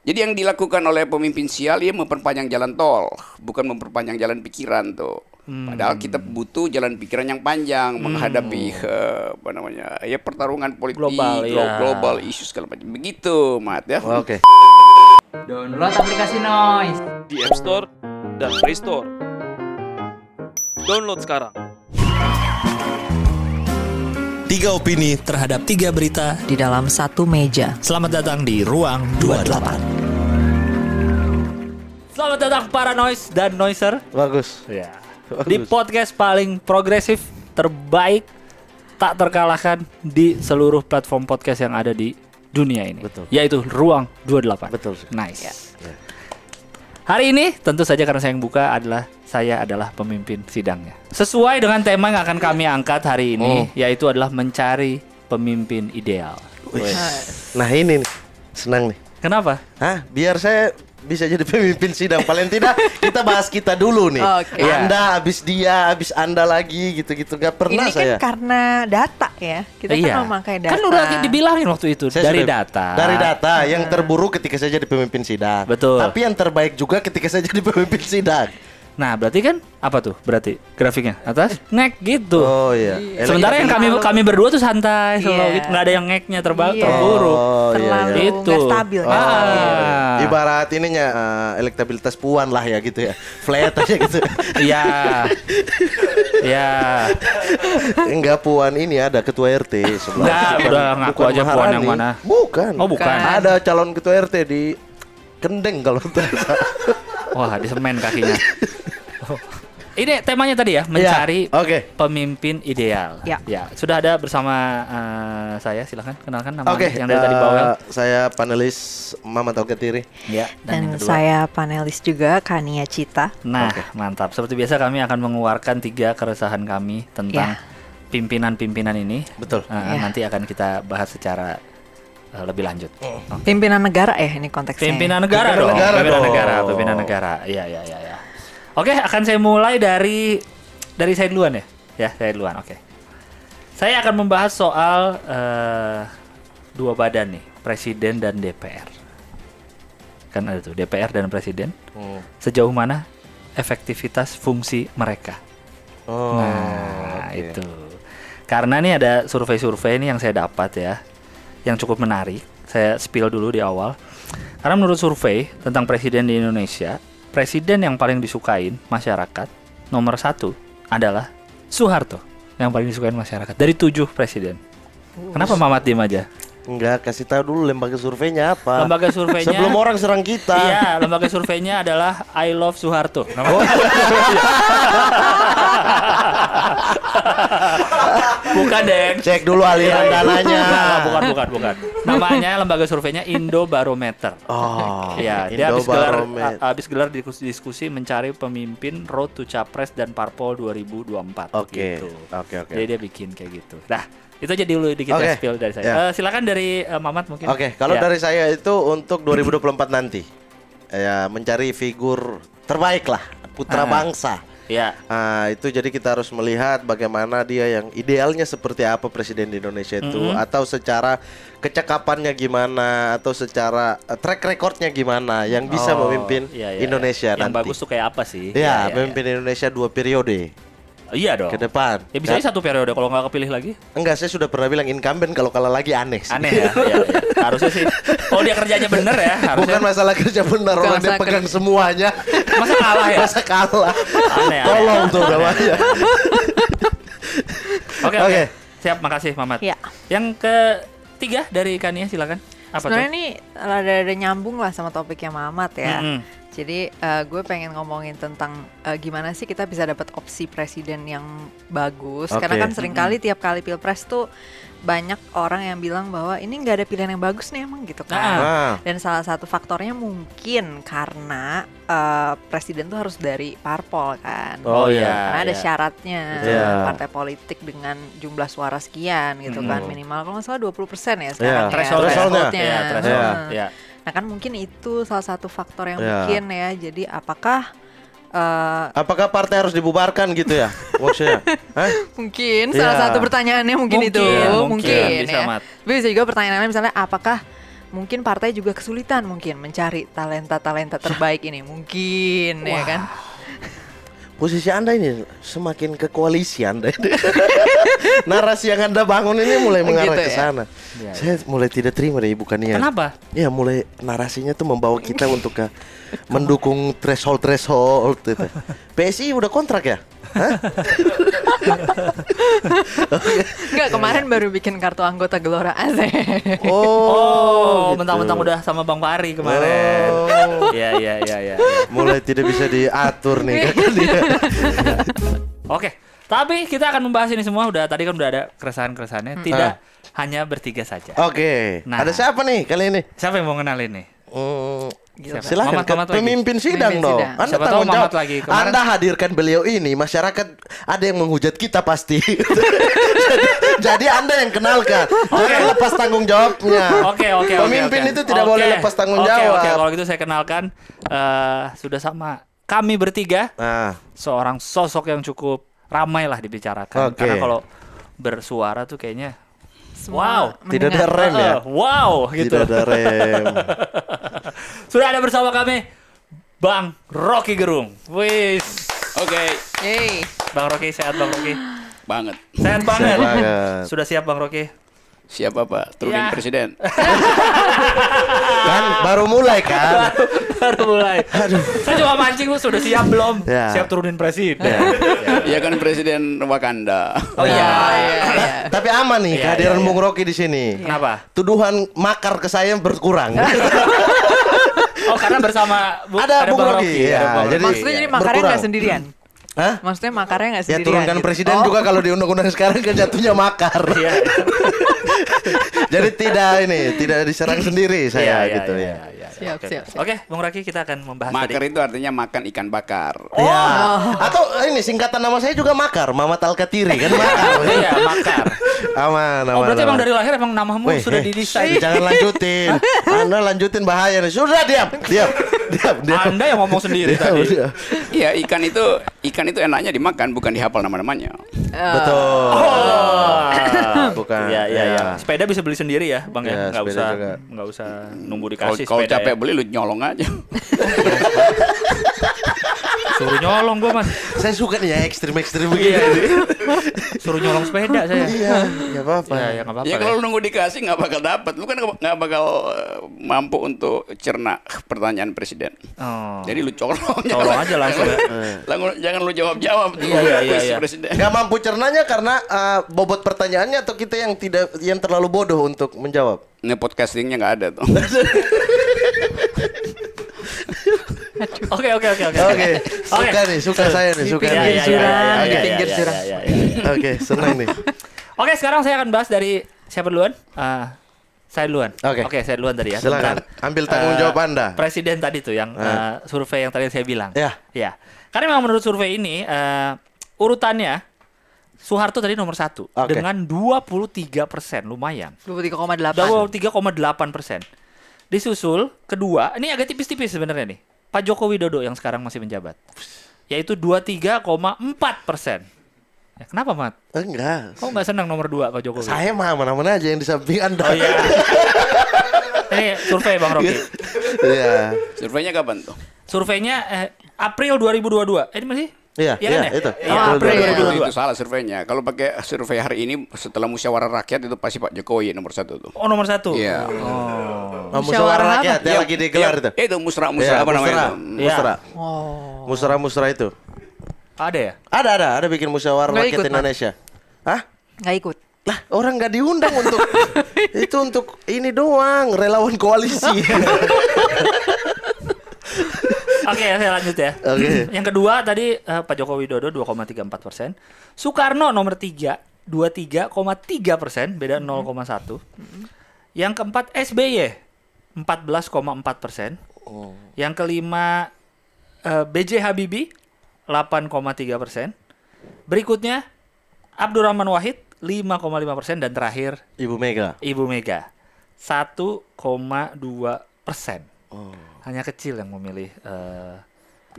Jadi yang dilakukan oleh pemimpin sial ya memperpanjang jalan tol, bukan memperpanjang jalan pikiran tuh. Hmm. Padahal kita butuh jalan pikiran yang panjang hmm. menghadapi uh, apa namanya ya pertarungan politik global, glo ya. global isu segala macam. Begitu, Mat ya. Well, oh, Oke. Okay. Download aplikasi Noise di App Store dan Play Store. Download sekarang. Tiga opini terhadap tiga berita di dalam satu meja. Selamat datang di Ruang 28. 28. Selamat datang para noise dan noiser. Bagus. Ya. Bagus. Di podcast paling progresif, terbaik, tak terkalahkan di seluruh platform podcast yang ada di dunia ini. Betul. Yaitu Ruang 28. Betul. Nice. Ya. Ya. Hari ini tentu saja karena saya yang buka adalah saya adalah pemimpin sidangnya. Sesuai dengan tema yang akan kami angkat hari ini oh. yaitu adalah mencari pemimpin ideal. Wih. Nah ini nih, senang nih. Kenapa? Hah? Biar saya bisa jadi pemimpin sidang. Paling tidak kita bahas kita dulu nih. Okay. Iya. Anda habis dia, habis Anda lagi gitu-gitu. Gak pernah Ini kan karena data ya. Kita kan iya. kan memakai data. Kan udah dibilangin waktu itu saya dari data. Dari data yang terburuk ketika saya jadi pemimpin sidang. Betul. Tapi yang terbaik juga ketika saya jadi pemimpin sidang. Nah, berarti kan apa tuh? Berarti grafiknya atas eh, ngek gitu. Oh iya. iya. Sementara yang kami kami berdua tuh santai, iya. slow yeah. gitu, nggak ada yang ngeknya terbang yeah. terburu. Oh, Terlalu iya, iya. itu. stabil. Ah. Oh, ah. iya. Ibarat ininya uh, elektabilitas puan lah ya gitu ya. Flat aja gitu. Iya. Iya. Enggak puan ini ada ketua RT sebelah. Nah, udah ngaku aja puan yang mana. Bukan. Oh, bukan. Ada calon ketua RT di Kendeng kalau tidak Wah, di semen kakinya. Ini temanya tadi ya, ya mencari ya, okay. pemimpin ideal. Ya. ya, sudah ada bersama uh, saya. Silahkan kenalkan nama okay. yang dari uh, tadi eh, bawel. Saya panelis Mama Tau Ketiri. Ya, dan, dan yang saya panelis juga Kania Cita. Nah, okay. mantap. Seperti biasa kami akan mengeluarkan tiga keresahan kami tentang ya. pimpinan-pimpinan ya. ini. Betul. Uh, ya. Nanti akan kita bahas secara lebih lanjut. Oh. Pimpinan negara ya ini konteksnya. Pimpinan negara pimpinan dong. Negara pimpinan negara, pimpinan negara. Iya, iya, iya, ya. ya Oke, akan saya mulai dari dari saya duluan ya. Ya, saya duluan. Oke. Saya akan membahas soal uh, dua badan nih, presiden dan DPR. Kan ada tuh DPR dan presiden. Hmm. Sejauh mana efektivitas fungsi mereka? Oh. Nah, okay. itu. Karena nih ada survei-survei ini yang saya dapat ya, yang cukup menarik. Saya spill dulu di awal. Karena menurut survei tentang presiden di Indonesia, presiden yang paling disukain masyarakat nomor satu adalah Soeharto yang paling disukain masyarakat dari tujuh presiden. Kenapa Mamat diem aja? Enggak, kasih tahu dulu lembaga surveinya apa. Lembaga surveinya. Sebelum orang serang kita. Iya, lembaga surveinya adalah I Love Soeharto. Oh, iya. bukan, dek Cek dulu aliran iya, iya. dananya. bukan, bukan, bukan. Namanya lembaga surveinya Indo Barometer. Oh. Iya, dia habis gelar habis gelar diskusi, diskusi mencari pemimpin Road to Capres dan Parpol 2024. Oke. Okay. Oke, gitu. oke. Okay, okay. Jadi dia bikin kayak gitu. Nah, itu aja dulu dikit okay. ya spill dari saya. Yeah. Ya. Uh, silakan dari uh, Mamat mungkin. Oke, okay. kalau yeah. dari saya itu untuk 2024 nanti ya mencari figur terbaik lah putra uh. bangsa. Ya. Nah, itu jadi kita harus melihat bagaimana dia yang idealnya seperti apa presiden di Indonesia itu mm -hmm. atau secara kecakapannya gimana atau secara eh, track recordnya gimana yang bisa oh, memimpin iya, iya, iya. Indonesia yang nanti. Yang bagus tuh kayak apa sih? Ya, ya, memimpin Indonesia dua periode. Iya dong. Ke depan. Ya bisa satu periode kalau nggak kepilih lagi. Enggak, saya sudah pernah bilang incumbent kalau kalah lagi aneh. Sih. Aneh ya. ya, ya. Harusnya sih. Kalau dia kerjanya bener ya. Harusnya. Bukan masalah kerja bener, orang dia pegang kerja. semuanya. Masa kalah ya? Masa kalah. Aneh. Tolong tuh namanya. Oke, oke. Siap, makasih Mamat. Ya. Yang ketiga dari Kania silakan. Apa Sebenarnya tuh? ini ada, ada nyambung lah sama topiknya Mamat ya. Mm -hmm jadi uh, gue pengen ngomongin tentang uh, gimana sih kita bisa dapat opsi presiden yang bagus. Okay. Karena kan seringkali mm -hmm. tiap kali pilpres tuh banyak orang yang bilang bahwa ini nggak ada pilihan yang bagus nih emang gitu kan. Ah. ah. Dan salah satu faktornya mungkin karena uh, presiden tuh harus dari parpol kan. Oh iya. Yeah, karena yeah. ada iya. syaratnya yeah. partai politik dengan jumlah suara sekian gitu mm -hmm. kan minimal kalau nggak salah 20% ya iya. sekarang yeah. ya threshold thresholdnya. Threshold yeah, threshold. Mm. Yeah. Nah kan mungkin itu salah satu faktor yang yeah. mungkin ya. Jadi apakah Uh, Apakah partai harus dibubarkan gitu ya? Maksudnya? eh? Mungkin salah yeah. satu pertanyaannya mungkin, mungkin itu, ya, mungkin, mungkin bisa, ya. Mat. Bisa juga pertanyaannya misalnya apakah mungkin partai juga kesulitan mungkin mencari talenta-talenta terbaik ini mungkin ya Wah. ya kan? posisi anda ini semakin ke koalisi anda narasi yang anda bangun ini mulai oh mengarah gitu, ke ya? sana ya? saya mulai tidak terima deh bukannya kenapa ya mulai narasinya tuh membawa kita untuk ke mendukung threshold threshold itu. PSI udah kontrak ya? Enggak kemarin baru bikin kartu anggota Gelora AC. Oh, oh gitu. mentang-mentang udah sama Bang Fari kemarin. Oh. Iya iya iya ya. Mulai tidak bisa diatur nih kan dia. Oke, tapi kita akan membahas ini semua udah tadi kan udah ada keresahan-keresahannya, hmm. tidak ah. hanya bertiga saja. Oke. Okay. Nah, ada siapa nih kali ini? Siapa yang mau kenalin nih? Oh, Siapa? Gitu kan. Silahkan Mamat, Mamat pemimpin lagi. sidang pemimpin dong. Sidang. Anda Siapa tanggung jawab. Lagi. Kemarin... Anda hadirkan beliau ini, masyarakat ada yang menghujat kita pasti. Jadi Anda yang kenalkan. Oke, okay. lepas tanggung jawabnya. Oke, okay, oke, okay, Pemimpin okay, okay. itu tidak okay. boleh lepas tanggung okay, jawab. Oke, okay. kalau gitu saya kenalkan uh, sudah sama kami bertiga. Nah. Seorang sosok yang cukup ramai lah dibicarakan okay. karena kalau bersuara tuh kayaknya semua wow, tidak ada rem ya. Wow, gitu. Tidak ada rem. Sudah ada bersama kami Bang Rocky Gerung. Wis. Oke. Okay. Hey. Bang Rocky sehat Bang Rocky. Banget. Sehat banget. Sehat banget. Sudah siap Bang Rocky? Siap apa? Turunin ya. presiden. kan baru mulai kan baru mulai. Aduh. Saya cuma mancing lu sudah siap belum? Ya. Siap turunin presiden. Ya, ya, ya. Iya ya kan presiden Wakanda. Oh iya. ya, ya. Tapi aman nih ya, kehadiran ya, ya. Bung iya. Rocky di sini. Kenapa? Tuduhan makar ke saya berkurang. oh karena bersama bu, ada, ada Bung Rocky. Rocky. Ya, Jadi, Maksudnya jadi makarnya nggak sendirian? Hah? Maksudnya makarnya nggak sendirian? Ya turunkan gitu? presiden oh. juga kalau di undang-undang sekarang kan jatuhnya makar. Iya. Jadi tidak ini, tidak diserang sendiri iya, saya iya, gitu iya, ya. siap, okay. Oke, okay, Bung Raki kita akan membahas Makar tadi. itu artinya makan ikan bakar. Oh. Ya. Atau ini singkatan nama saya juga Makar, Mama Talkatiri kan Makar. Iya, Makar. Aman, aman. Oh, berarti aman. emang dari lahir emang namamu Wih, sudah didesain. Jangan lanjutin. Anda lanjutin bahaya nih. Sudah diam, diam dia, dia, Anda yang ngomong sendiri dia, tadi. Iya, ikan itu ikan itu enaknya dimakan bukan dihafal nama-namanya. Uh. Betul. Oh. Ah, bukan. Iya, iya, iya, iya. Sepeda bisa beli sendiri ya, Bang ya. Enggak iya, usah enggak usah nunggu dikasih Kalau ya. capek ya. beli lu nyolong aja. Suruh nyolong gue mas. Saya suka nih ya ekstrim-ekstrim iya, begini. Iya. Suruh nyolong sepeda saya. Iya, nggak apa-apa. Ya, ya, apa-apa, ya kalau ya. nunggu dikasih nggak bakal dapat. Lu kan nggak bakal eh, mampu untuk cerna pertanyaan presiden. Oh. Jadi lu colong. Colong aja langsung ya. Langsung, jangan lu jawab-jawab. Iya, iya, iya. iya. Presiden. Gak mampu cernanya karena uh, bobot pertanyaannya atau kita yang tidak yang terlalu bodoh untuk menjawab. ini podcastingnya nggak ada tuh. Oke oke oke oke. Oke. Suka nih, suka saya nih, suka nih. Di pinggir jurang. Oke, senang iya, iya, iya, nih. Oke, sekarang saya akan bahas dari siapa duluan? Uh, saya duluan. Oke. Okay. Oke, okay, saya duluan tadi ya. Silakan. Tentang, Ambil tanggung eh, jawab uh, Anda. Presiden tadi tuh yang uh. Uh, survei yang tadi saya bilang. Ya. Yeah. Ya. Karena memang menurut survei ini uh, urutannya Soeharto tadi nomor satu okay. dengan 23 persen, lumayan. 23,8. 23,8 persen. Disusul kedua, ini agak tipis-tipis sebenarnya nih. Pak Joko Widodo yang sekarang masih menjabat, yaitu 23,4 persen. Ya, kenapa, Mat? Enggak. Kok nggak senang nomor dua Pak Jokowi? Saya mah mana-mana aja yang di samping Anda. Oh iya. Ini survei Bang Rocky. Iya. Surveinya kapan tuh? Surveinya eh, April 2022. Eh, ini masih Iya, iya, kan iya, ya, iya, kan, itu. Ya? Oh, April, ya. itu, itu salah surveinya. Kalau pakai survei hari ini setelah musyawarah rakyat itu pasti Pak Jokowi nomor satu tuh. Oh nomor satu. Iya. Oh. oh. Musyawarah rakyat yang lagi iya, digelar itu. Itu musra musra ya, apa namanya? Musra. Oh. Musra musra itu. Ada ya? Ada ada ada bikin musyawarah rakyat ikut, Indonesia. Hah? Gak ikut. Lah orang nggak diundang untuk itu untuk ini doang relawan koalisi. Oke, okay, saya lanjut ya. Oke. Okay. Yang kedua tadi uh, Pak Joko Widodo 2,34 persen. Soekarno nomor 3 23,3 persen, beda 0,1. Mm -hmm. Yang keempat SBY 14,4 persen. Oh. Yang kelima uh, eh, BJ Habibie 8,3 persen. Berikutnya Abdurrahman Wahid 5,5 persen dan terakhir Ibu Mega. Ibu Mega 1,2 persen. Oh. Hanya kecil yang memilih. Uh,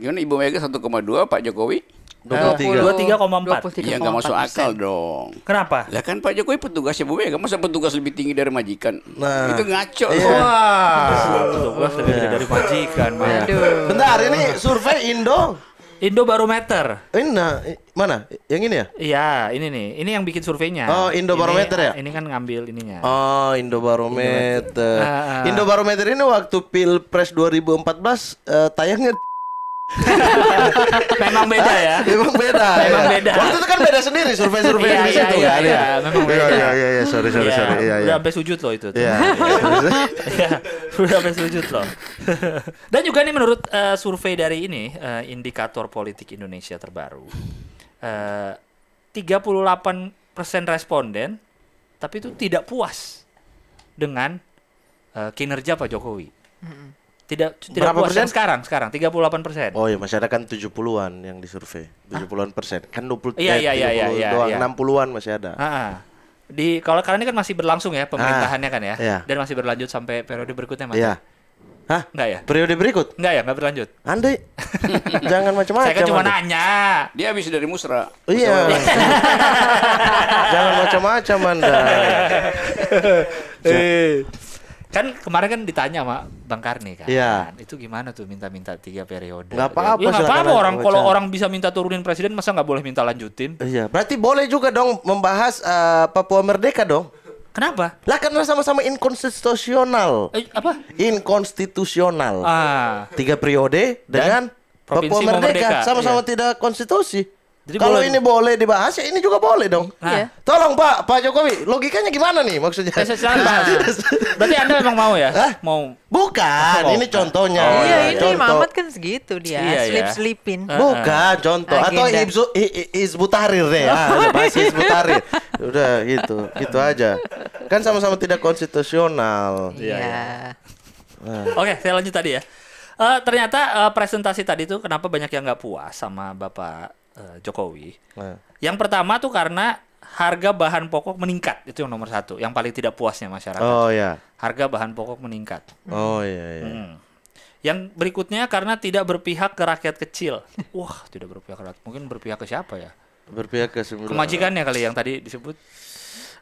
eh, Gimana Ibu Mega 1,2, Pak Jokowi? 23,4. 23, ya nggak masuk akal dong. Kenapa? Ya kan Pak Jokowi petugasnya ibu Bu Mega, masa petugas lebih tinggi dari majikan? Nah. Itu ngaco. Iya. Wah. Wow. Petugas lebih tinggi dari majikan. Aduh. Bentar, ini survei Indo. Indo Barometer. Ini nah, mana? Yang ini ya? Iya, ini nih. Ini yang bikin surveinya. Oh, Indo Barometer ya? Ini kan ngambil ininya. Oh, Indo Barometer. Indo Barometer ah, ah. ini waktu Pilpres 2014 uh, eh, tayangnya memang beda ya. Memang beda. memang ya. beda. Waktu itu kan beda sendiri survei-survei iya, di iya, situ iya, kan. Iya, ya. iya, memang beda. Iya, iya, iya, sorry, sorry, yeah. sorry. Iya, iya. Udah sampai sujud loh itu. Iya, iya. Udah sampai sujud loh. Dan juga nih menurut uh, survei dari ini uh, indikator politik Indonesia terbaru. Eh, uh, 38% responden tapi itu tidak puas dengan uh, kinerja Pak Jokowi. Mm -hmm. Tidak tidak Berapa puas persen? sekarang sekarang 38 persen. Oh iya kan 70-an yang disurvei. 70-an persen. Kan 20 iya, eh, iya, iya, iya, iya, iya, doang iya. 60-an masih ada. Ah, Di kalau karena ini kan masih berlangsung ya pemerintahannya ah, kan ya. Iya. Dan masih berlanjut sampai periode berikutnya Mas. Iya. Hah? Enggak ya? Periode berikut? Enggak ya, enggak berlanjut. Anda jangan macam-macam. Saya kan cuma nanya. Dia habis dari musra. Oh, iya. jangan macam-macam Anda. Eh kan kemarin kan ditanya sama Bang Karni kan. Iya. Itu gimana tuh minta-minta tiga periode? Gak apa-apa. Ya, apa-apa orang kalau orang bisa minta turunin presiden masa nggak boleh minta lanjutin? Iya. Berarti boleh juga dong membahas uh, Papua Merdeka dong. Kenapa? Lah karena sama-sama inkonstitusional. Eh, apa? Inkonstitusional. Ah. Tiga periode dengan Dan Provinsi Papua Merdeka sama-sama iya. tidak konstitusi. Jadi Kalau boleh. ini boleh dibahas, ya ini juga boleh dong. Nah. Iya. Tolong Pak, Pak Jokowi, logikanya gimana nih maksudnya? Ya, Pak. Berarti Anda memang mau ya? Hah? Mau. Bukan, oh, ini contohnya. Oh, iya, iya ini iya. contoh. Mamat kan segitu dia, iya, slip-slipin. Bukan, contoh. Agenda. Atau Ibsu, Hizbut Tahrir deh. Ah, Tahrir. Udah gitu, gitu aja. Kan sama-sama tidak konstitusional. Iya. Nah. Oke, saya lanjut tadi ya. Uh, ternyata uh, presentasi tadi tuh kenapa banyak yang nggak puas sama Bapak Eh, Jokowi. Nah. Yang pertama tuh karena harga bahan pokok meningkat itu yang nomor satu, yang paling tidak puasnya masyarakat. Oh ya. Harga bahan pokok meningkat. Oh iya. Yeah, Hmm. Yang berikutnya karena tidak berpihak ke rakyat kecil. Wah tidak berpihak ke rakyat, mungkin berpihak ke siapa ya? Berpihak ke Kemajikan Kemajikannya kali yang tadi disebut.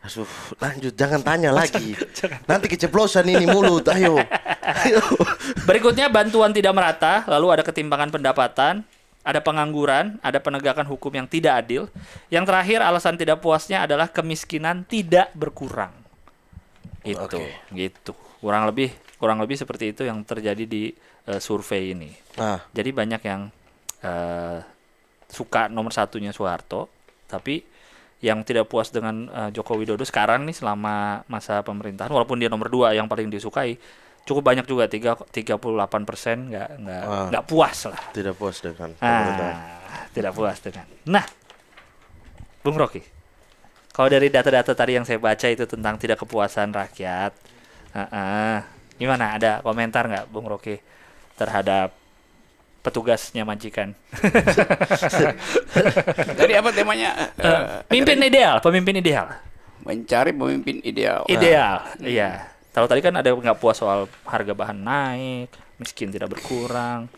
Asuh, lanjut jangan tanya lagi. Nanti keceplosan ini mulut. Ayo. Ayo. Berikutnya bantuan tidak merata, lalu ada ketimpangan pendapatan, ada pengangguran, ada penegakan hukum yang tidak adil. Yang terakhir alasan tidak puasnya adalah kemiskinan tidak berkurang. Itu, okay. gitu. Kurang lebih kurang lebih seperti itu yang terjadi di uh, survei ini. Nah. Jadi banyak yang uh, suka nomor satunya Soeharto, tapi yang tidak puas dengan uh, Joko Widodo sekarang nih selama masa pemerintahan, walaupun dia nomor dua yang paling disukai, cukup banyak juga tiga tiga puluh delapan persen nggak nggak ah. nggak puas lah tidak puas dengan ah, tidak puas dengan nah Bung Rocky kalau dari data-data tadi yang saya baca itu tentang tidak kepuasan rakyat uh -uh, gimana ada komentar nggak Bung Rocky terhadap petugasnya majikan. Jadi apa temanya? Uh, pemimpin eh, ideal, pemimpin ideal. Mencari pemimpin ideal. Ideal, nah. iya. Kalau tadi kan ada nggak puas soal harga bahan naik, miskin tidak berkurang.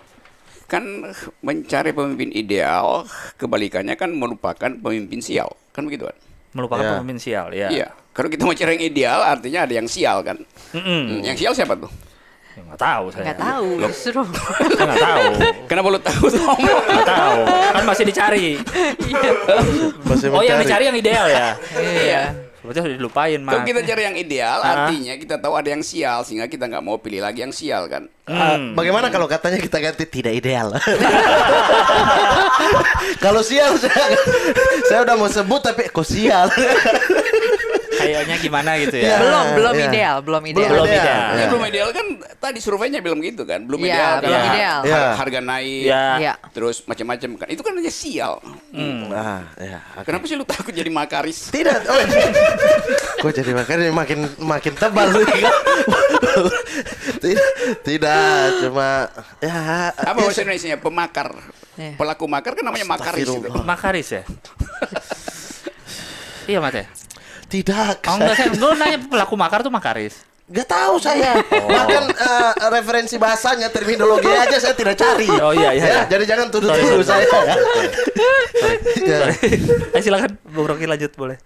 Kan mencari pemimpin ideal kebalikannya kan merupakan pemimpin sial, kan begitu kan? Melupakan yeah. pemimpin sial, ya. Iya. Kalau kita mau cari yang ideal artinya ada yang sial kan? Mm -mm. Yang sial siapa tuh? Enggak ya, tahu saya. Enggak tahu, justru. Enggak tahu. Kenapa lu tahu Tom? Enggak tahu. Kan masih dicari. Iya. masih oh, yang dicari yang ideal ya. iya sebetulnya sudah dilupain mas kalau kita cari yang ideal artinya kita tahu ada yang sial sehingga kita nggak mau pilih lagi yang sial kan hmm. Ah, bagaimana kalau katanya kita ganti tidak ideal kalau sial saya, saya udah mau sebut tapi kok sial kayaknya gimana gitu ya. Iya, belum, belum yeah. ideal, belum ideal. Belum, ideal. Ya. Ya, belum iya. ideal kan tadi surveinya belum gitu kan, belum ya, ideal. Belum kan. ideal. Ya. Harga naik, Ya. terus macam-macam kan. Itu kan hanya sial. Hmm. Ah, ya, okay. Kenapa sih lu takut jadi makaris? Tidak. Oh, Gue jadi makaris makin makin tebal lu. tidak, tidak, cuma ya. Apa bahasa Indonesia? Pemakar. Pelaku makar kan namanya makaris. Itu. Makaris ya. iya Mate. Ya? Tidak. Oh, enggak, saya, enggak nanya pelaku makar tuh makaris. Gak tahu saya. Oh. Bahkan uh, eh, referensi bahasanya, terminologi aja saya tidak cari. Oh iya iya. Ya, ya. Jadi jangan tuduh-tuduh saya. Sorry. ya. Sorry. Ayo eh, silakan Bung Rocky lanjut boleh.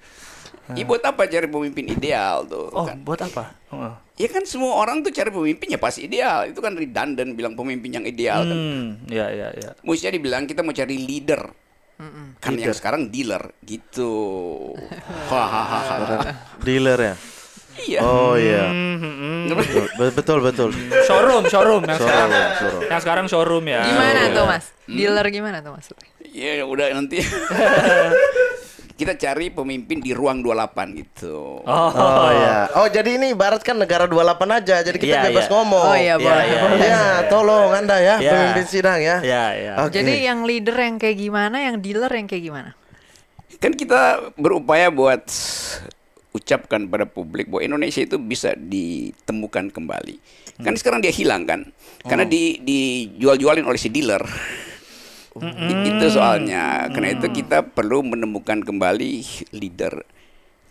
Ya, buat apa cari pemimpin ideal tuh? Oh, kan? buat apa? Oh. Ya kan semua orang tuh cari pemimpinnya pasti ideal. Itu kan redundant bilang pemimpin yang ideal kan. hmm, kan. Iya iya iya. Maksudnya dibilang kita mau cari leader Mm-mm. Kan dealer. yang iya. sekarang dealer gitu. dealer ya. Iya. Oh iya. Mm-hmm. Betul betul. showroom, showroom yang showroom, sekarang. Showroom. Yang sekarang showroom ya. Gimana oh, iya. tuh, Mas? Mm. Dealer gimana tuh maksudnya? Iya, udah nanti. kita cari pemimpin di ruang 28 gitu. Oh, oh ya. Oh jadi ini barat kan negara 28 aja. Jadi kita yeah, bebas yeah. ngomong. Oh iya, iya boleh. yeah, yeah, yeah, tolong Anda ya yeah. pemimpin sidang ya. Iya iya. Okay. Jadi yang leader yang kayak gimana, yang dealer yang kayak gimana? Kan kita berupaya buat ucapkan pada publik bahwa Indonesia itu bisa ditemukan kembali. Kan hmm. Kan sekarang dia hilang kan, karena oh. di dijual-jualin oleh si dealer. Mm -hmm. Itu soalnya. Karena mm. itu kita perlu menemukan kembali leader.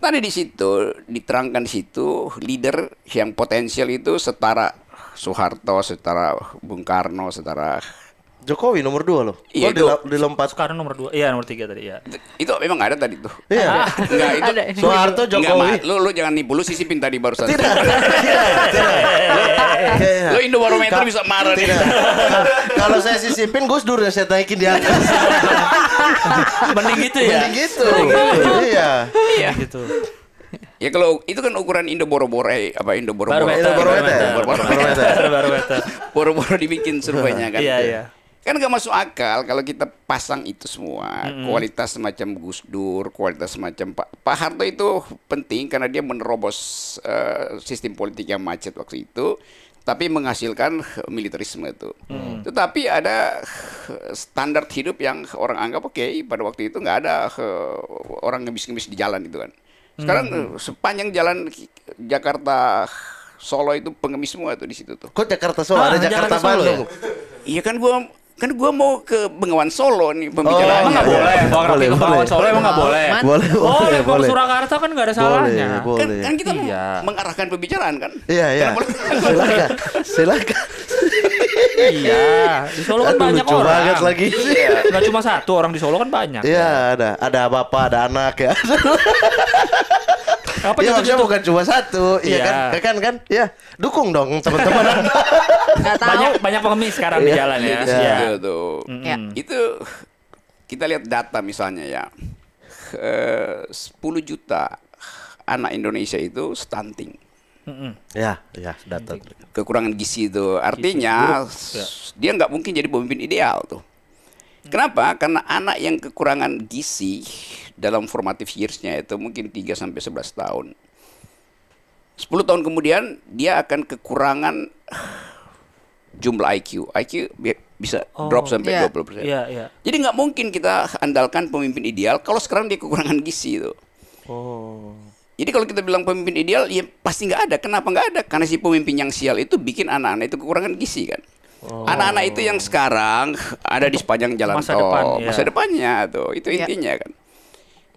Tadi di situ diterangkan di situ leader yang potensial itu setara Soeharto, setara Bung Karno, setara Jokowi nomor dua loh. Iya, oh, itu. di, lompat. Sekarang nomor dua. Iya, nomor tiga tadi. Iya. Itu memang ada tadi tuh. Iya. Enggak itu. Ada. Soeharto Jokowi. Enggak, lu lu jangan nipu lu sisi pintar di barusan. Tidak. tidak, tidak. Lu Indo Barometer bisa marah Tidak. Kalau saya sisipin Gus Dur saya naikin di atas. Mending gitu ya. Mending gitu. gitu. Iya. Iya gitu. Ya kalau itu kan ukuran Indo Boroboro eh apa Indo Boro-Boro. Indo Boro-Boro. Boro-Boro dibikin surveinya kan. Iya, iya. Kan gak masuk akal kalau kita pasang itu semua. Mm-hmm. Kualitas semacam Gus Dur, kualitas semacam Pak Pak Harto itu penting karena dia menerobos uh, sistem politik yang macet waktu itu tapi menghasilkan militerisme itu. mm. Tetapi ada standar hidup yang orang anggap oke okay, pada waktu itu nggak ada uh, orang ngemis-ngemis di jalan itu kan. Sekarang hmm. sepanjang jalan Jakarta Solo itu pengemis semua tuh di situ tuh. Kok Jakarta Solo nah, ada ah, Jakarta, Jakarta Solo? Ya? Iya kan gua kan gue mau ke Bengawan Solo nih pembicaraan. Oh, nggak boleh. Bang boleh, boleh. Bengawan Solo emang nggak boleh. Boleh, boleh, boleh. Ke Surakarta kan gak ada salahnya. Boleh, kan, kan kita iya. mengarahkan pembicaraan kan? Iya, iya. Kan silakan, silakan. iya, di Solo kan Aduh, banyak orang. banget lagi. Iya. Gak cuma satu orang di Solo kan banyak. Iya, ada ada bapak, ada anak ya. Apa ya, maksudnya bukan cuma satu. Iya ya. kan? Kan kan? Ya, dukung dong teman-teman. banyak banyak pengemis sekarang di iya. jalan ya. Iya. Itu, iya. iya, itu kita lihat data misalnya ya. Eh, sepuluh juta anak Indonesia itu stunting. Mm-hmm. Ya, ya data kekurangan gizi itu artinya gizi. dia nggak mungkin jadi pemimpin ideal tuh. Kenapa? Karena anak yang kekurangan gizi dalam formative years-nya itu mungkin 3 sampai 11 tahun. 10 tahun kemudian dia akan kekurangan jumlah IQ. IQ bisa oh, drop sampai yeah, 20%. Yeah, yeah. Jadi nggak mungkin kita andalkan pemimpin ideal kalau sekarang dia kekurangan gizi itu. Oh. Jadi kalau kita bilang pemimpin ideal, ya pasti nggak ada. Kenapa nggak ada? Karena si pemimpin yang sial itu bikin anak-anak itu kekurangan gizi kan. Oh. Anak-anak oh. itu yang sekarang ada di sepanjang jalan masa tol, depan, ya. masa depannya tuh, itu ya. intinya kan.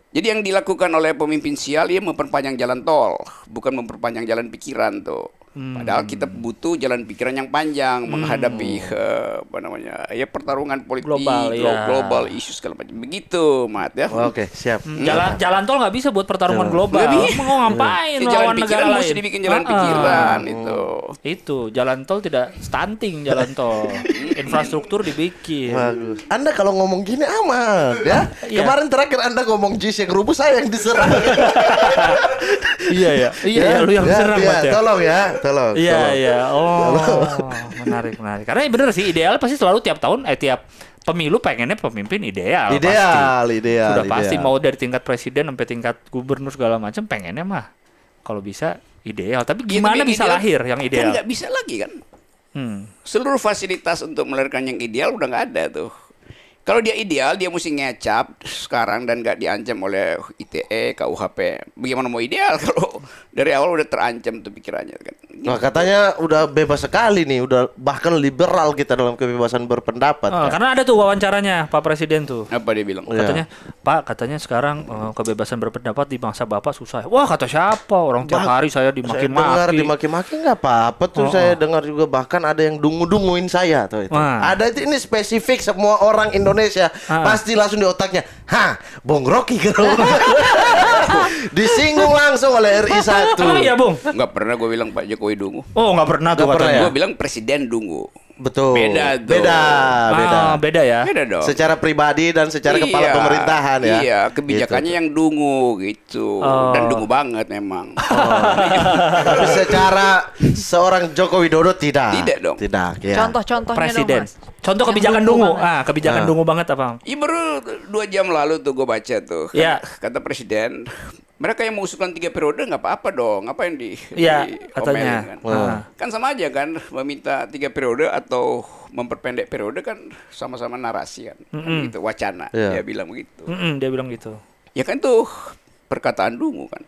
Jadi yang dilakukan oleh pemimpin sial ya memperpanjang jalan tol, bukan memperpanjang jalan pikiran tuh. Hmm. Padahal kita butuh jalan pikiran yang panjang hmm. menghadapi uh, apa namanya ya pertarungan politik global, glo ya. global isu segala macam. Begitu, Mat ya. Oh, oke, okay. siap. Hmm. Jalan jalan tol nggak bisa buat pertarungan jalan. global. Mau ngapain ya, jalan negara negara mesti dibikin jalan uh-uh. pikiran oh. itu. Itu jalan tol tidak stunting jalan tol. Infrastruktur dibikin. Bagus. Anda kalau ngomong gini aman ya. Ah, iya. Kemarin terakhir Anda ngomong jis yang rubuh saya yang diserang. iya ya. Iya ya, lu yang ya, diserang, ya, Mat ya. Tolong ya kalau Iya, iya. Oh, menarik, menarik. Karena bener sih ideal pasti selalu tiap tahun eh tiap pemilu pengennya pemimpin ideal. Ideal, pasti. ideal. Sudah ideal. pasti mau dari tingkat presiden sampai tingkat gubernur segala macam pengennya mah kalau bisa ideal. Tapi gimana ya, bisa ideal, lahir yang kan ideal? Kan nggak bisa lagi kan. Hmm. Seluruh fasilitas untuk melahirkan yang ideal udah nggak ada tuh kalau dia ideal, dia mesti ngecap sekarang dan gak diancam oleh ITE, KUHP. Bagaimana mau ideal kalau dari awal udah terancam tuh pikirannya kan? Gitu. Nah katanya udah bebas sekali nih, udah bahkan liberal kita dalam kebebasan berpendapat. Oh, kan? Karena ada tuh wawancaranya Pak Presiden tuh. Apa dia bilang? Iya. Katanya ya. Pak, katanya sekarang eh, kebebasan berpendapat di bangsa bapak susah. Wah kata siapa? Orang tiap bah hari saya dimaki-maki. Saya dengar dimaki-maki nggak apa-apa tuh. Oh, saya oh. dengar juga bahkan ada yang dungu-dunguin saya tuh. Itu. Wah. Ada ini spesifik semua orang Indonesia Indonesia ha. Ah. pasti langsung di otaknya ha Bung Rocky disinggung langsung oleh RI satu, oh, iya Bung nggak pernah gue bilang Pak Jokowi dungu oh nggak pernah tuh nggak ya? gue bilang presiden dungu Betul. Beda tuh. Beda, ah, beda. Ah, beda ya. Beda dong. Secara pribadi dan secara iya, kepala pemerintahan ya. Iya, gitu. kebijakannya gitu. yang dungu gitu. Oh. Dan dungu banget memang. Oh. Tapi secara seorang Joko Widodo tidak. Tidak dong. Tidak, ya. Contoh-contohnya Presiden. dong, Mas. Contoh yang kebijakan dungu. dungu. Ah, kebijakan ah. dungu banget apa? Iya. iya, baru dua jam lalu tuh gue baca tuh. ya Kata presiden mereka yang mengusulkan tiga periode nggak apa-apa dong ngapain yang di iya katanya kan? Wow. Nah, kan sama aja kan meminta tiga periode atau memperpendek periode kan sama-sama narasi kan, mm -hmm. kan gitu wacana yeah. dia bilang begitu mm -hmm, dia bilang gitu ya kan tuh perkataan dungu kan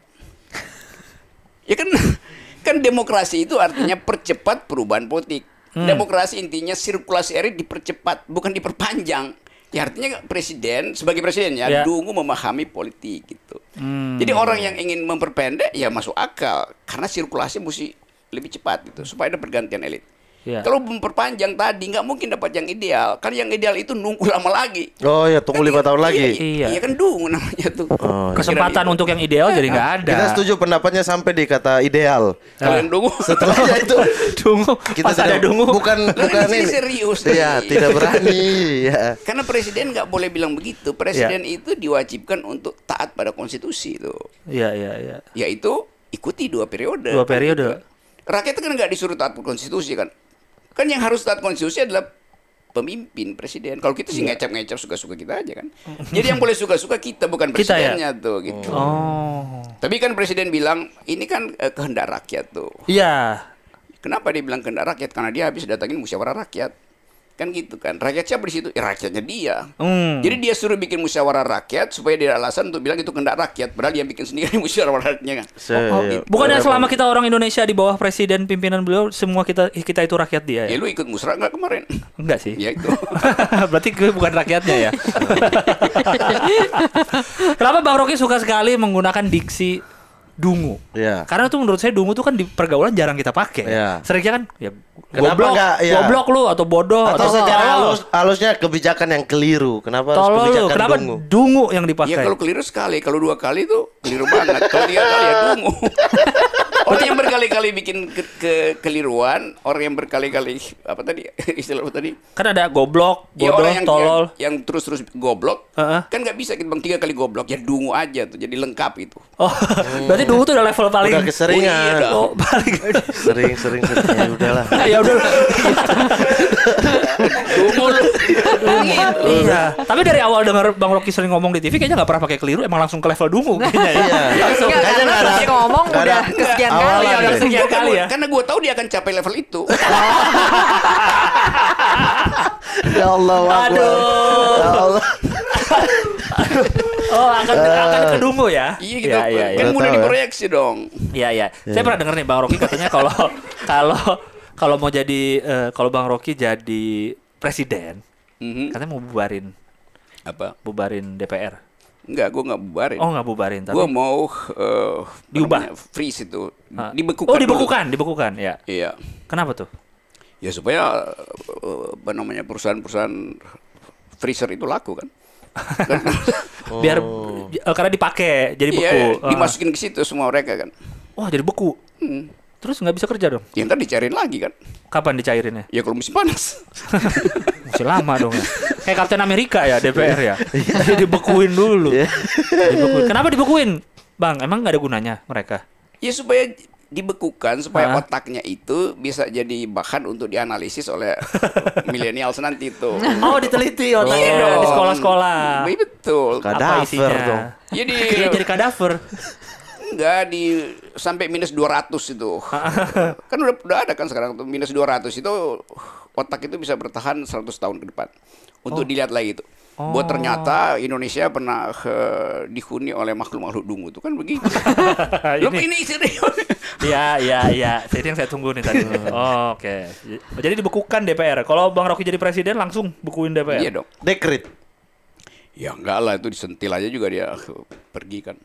ya kan kan demokrasi itu artinya percepat perubahan politik mm. demokrasi intinya sirkulasi erit dipercepat bukan diperpanjang Ya artinya presiden sebagai presiden ya yeah. dungu memahami politik gitu. Hmm. Jadi orang yang ingin memperpendek ya masuk akal karena sirkulasi mesti lebih cepat gitu supaya ada pergantian elit. Yeah. Kalau memperpanjang tadi nggak mungkin dapat yang ideal. kan yang ideal itu nunggu lama lagi. Oh ya, tunggu kan lima kan tahun lagi. Iya, iya, iya kan dungu namanya tuh. Oh, iya. Kesempatan iya. untuk yang ideal jadi nggak ada. Kita setuju pendapatnya sampai di kata ideal. Kalian dungu. setelah itu dungu. Kita tidak, dungu. Bukan kan bukan ini. serius. Iya, tidak berani. ya. Karena presiden nggak boleh bilang begitu. Presiden ya. itu diwajibkan untuk taat pada konstitusi itu. Iya, iya, iya. Yaitu ikuti dua periode. Dua periode. Rakyat kan nggak disuruh taat konstitusi kan Kan yang harus taat konstitusi adalah pemimpin presiden. Kalau kita sih iya. ngecap-ngecap suka-suka kita aja kan. Jadi yang boleh suka-suka kita bukan kita presidennya ya? tuh gitu. Oh. Tapi kan presiden bilang ini kan eh, kehendak rakyat tuh. Iya. Yeah. Kenapa dia bilang kehendak rakyat? Karena dia habis datangin musyawarah rakyat. Kan gitu kan. Rakyat siapa di situ? Ya, rakyatnya dia. Hmm. Jadi dia suruh bikin musyawarah rakyat supaya dia alasan untuk bilang itu kendak rakyat. Padahal dia bikin sendiri musyawarah rakyatnya kan. Se oh, oh, iya. gitu. Bukannya selama kita orang Indonesia di bawah presiden pimpinan beliau semua kita kita itu rakyat dia ya? Ya lu ikut musrah nggak kemarin? Enggak sih. Ya itu. Berarti gue bukan rakyatnya ya. Kenapa Bang Rocky suka sekali menggunakan diksi dungu. Yeah. Karena tuh menurut saya dungu tuh kan di pergaulan jarang kita pakai. Yeah. Seringnya kan ya goblok, ya. goblok lu atau bodoh atau, atau secara halus, halusnya kebijakan yang keliru. Kenapa Tolol harus kebijakan lu, kenapa dungu? dungu yang dipakai? Ya kalau keliru sekali, kalau dua kali tuh keliru banget. kalau tiga kali ya dungu. orang yang berkali-kali bikin ke, ke keliruan, orang yang berkali-kali apa tadi istilah apa tadi? Kan ada goblok, ya, bodoh, ya, yang, tolol. Yang, yang terus-terus goblok, uh -huh. kan nggak bisa kita bang tiga kali goblok ya dungu aja tuh, jadi lengkap itu. Oh, hmm. berarti itu tuh udah level paling Udah keseringan oh, paling. Sering sering sering Ya udahlah Ya udah gitu. Iya Tapi dari awal dengar Bang Rocky sering ngomong di TV Kayaknya gak pernah pakai keliru Emang langsung ke level dungu ya. Iya, Langsung gak ada ngomong udah kesekian kali ya, udah kesekian kali ya Karena gue tahu dia akan capai level itu Ya Allah Aduh Ya Allah Oh, akan uh, akan kedungu ya. Iya gitu. Ya, kan ya. mudah diproyeksi ya. dong. Iya, iya. Ya. Saya iya. pernah dengar nih Bang Rocky katanya kalau kalau kalau mau jadi uh, kalau Bang Rocky jadi presiden, mm-hmm. katanya mau bubarin apa? Bubarin DPR. Enggak, gue nggak bubarin. Oh, nggak bubarin. Tapi... Gue mau uh, diubah, namanya, freeze itu, ah. dibekukan. Oh, dibekukan, dulu. dibekukan, ya. Iya. Kenapa tuh? Ya supaya uh, apa namanya perusahaan-perusahaan freezer itu laku kan. Kan- oh. biar eh, karena dipakai jadi iya, beku. Iya, ah. dimasukin ke situ semua mereka kan. Wah, jadi beku. Hmm. Terus nggak bisa kerja dong? Ya ntar dicairin lagi kan. Kapan dicairinnya? Ya kalau musim panas. Masih lama dong ya. Kayak Kapten Amerika ya DPR ya. Jadi dibekuin dulu. Iya. dibekuin. Kenapa dibekuin? Bang, emang nggak ada gunanya mereka? Ya supaya dibekukan supaya Hah? otaknya itu bisa jadi bahan untuk dianalisis oleh milenial nanti itu Oh, diteliti otaknya oh. di sekolah-sekolah. Iya, betul. Kadaver dong. Jadi jadi kadaver. Enggak di sampai minus 200 itu. kan udah, udah ada kan sekarang tuh minus 200 itu otak itu bisa bertahan 100 tahun ke depan. Untuk oh. dilihat lagi itu. Oh. Buat ternyata Indonesia pernah uh, dihuni oleh makhluk-makhluk dungu itu kan begitu. Loh, ini, ini serius. Iya, iya, iya. Jadi yang saya tunggu nih tadi. Oh, Oke. Okay. Jadi dibekukan DPR. Kalau Bang Rocky jadi presiden langsung bukuin DPR. Iya dong. Dekret. Ya enggak lah itu disentil aja juga dia pergi kan.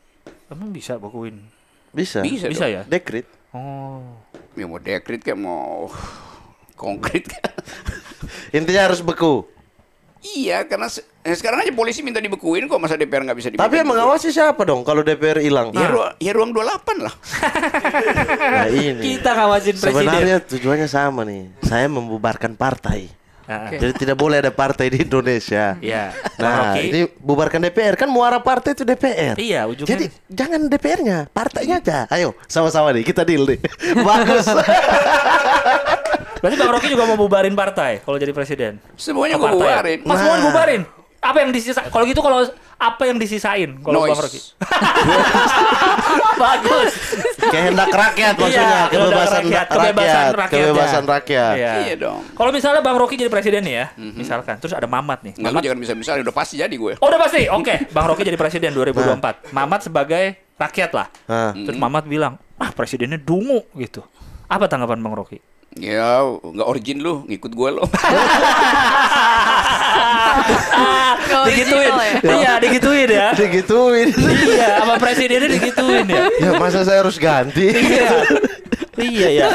Emang bisa bukuin? Bisa. Bisa, bisa ya? Dekret. Oh. Ya mau dekret kayak mau konkret kan. Intinya harus beku. Iya, karena se eh, sekarang aja polisi minta dibekuin kok masa DPR nggak bisa dibekuin. Tapi yang mengawasi siapa dong kalau DPR hilang? Nah. Ya, ru ya ruang 28 lah. nah ini. Kita ngawasin presiden. Sebenarnya tujuannya sama nih. Saya membubarkan partai. Okay. Ah. Jadi tidak boleh ada partai di Indonesia. Iya. Nah, okay. ini bubarkan DPR kan muara partai itu DPR. Iya, ujungnya. Jadi jangan DPR-nya, partainya aja. Ayo, sama-sama nih kita deal deh. Bagus. Berarti Bang Rocky juga mau bubarin partai kalau jadi presiden? Semuanya gue ya? bubarin. Mas nah. bubarin? Apa yang disisa Kalau gitu kalau apa yang disisain kalau Bang Rocky? Bagus. Kehendak rakyat maksudnya, iya, kebebasan rakyat, rakyat, kebebasan rakyat. Ya. Kebebasan rakyat. Iya, iya dong. Kalau misalnya Bang Rocky jadi presiden nih ya, mm-hmm. misalkan terus ada Mamat nih. Mamat jangan bisa misalnya udah pasti jadi gue. Oh, udah pasti. Oke, okay. Bang Rocky jadi presiden 2024. Mamat sebagai rakyat lah. Terus Mamat bilang, "Ah, presidennya dungu." gitu. Apa tanggapan Bang Rocky? Ya, nggak origin lu, ngikut gue lo. digituin. Ya? Iya, digituin ya. Digituin. Iya, sama presidennya digituin ya. Ya masa saya harus ganti? iya, iya ya.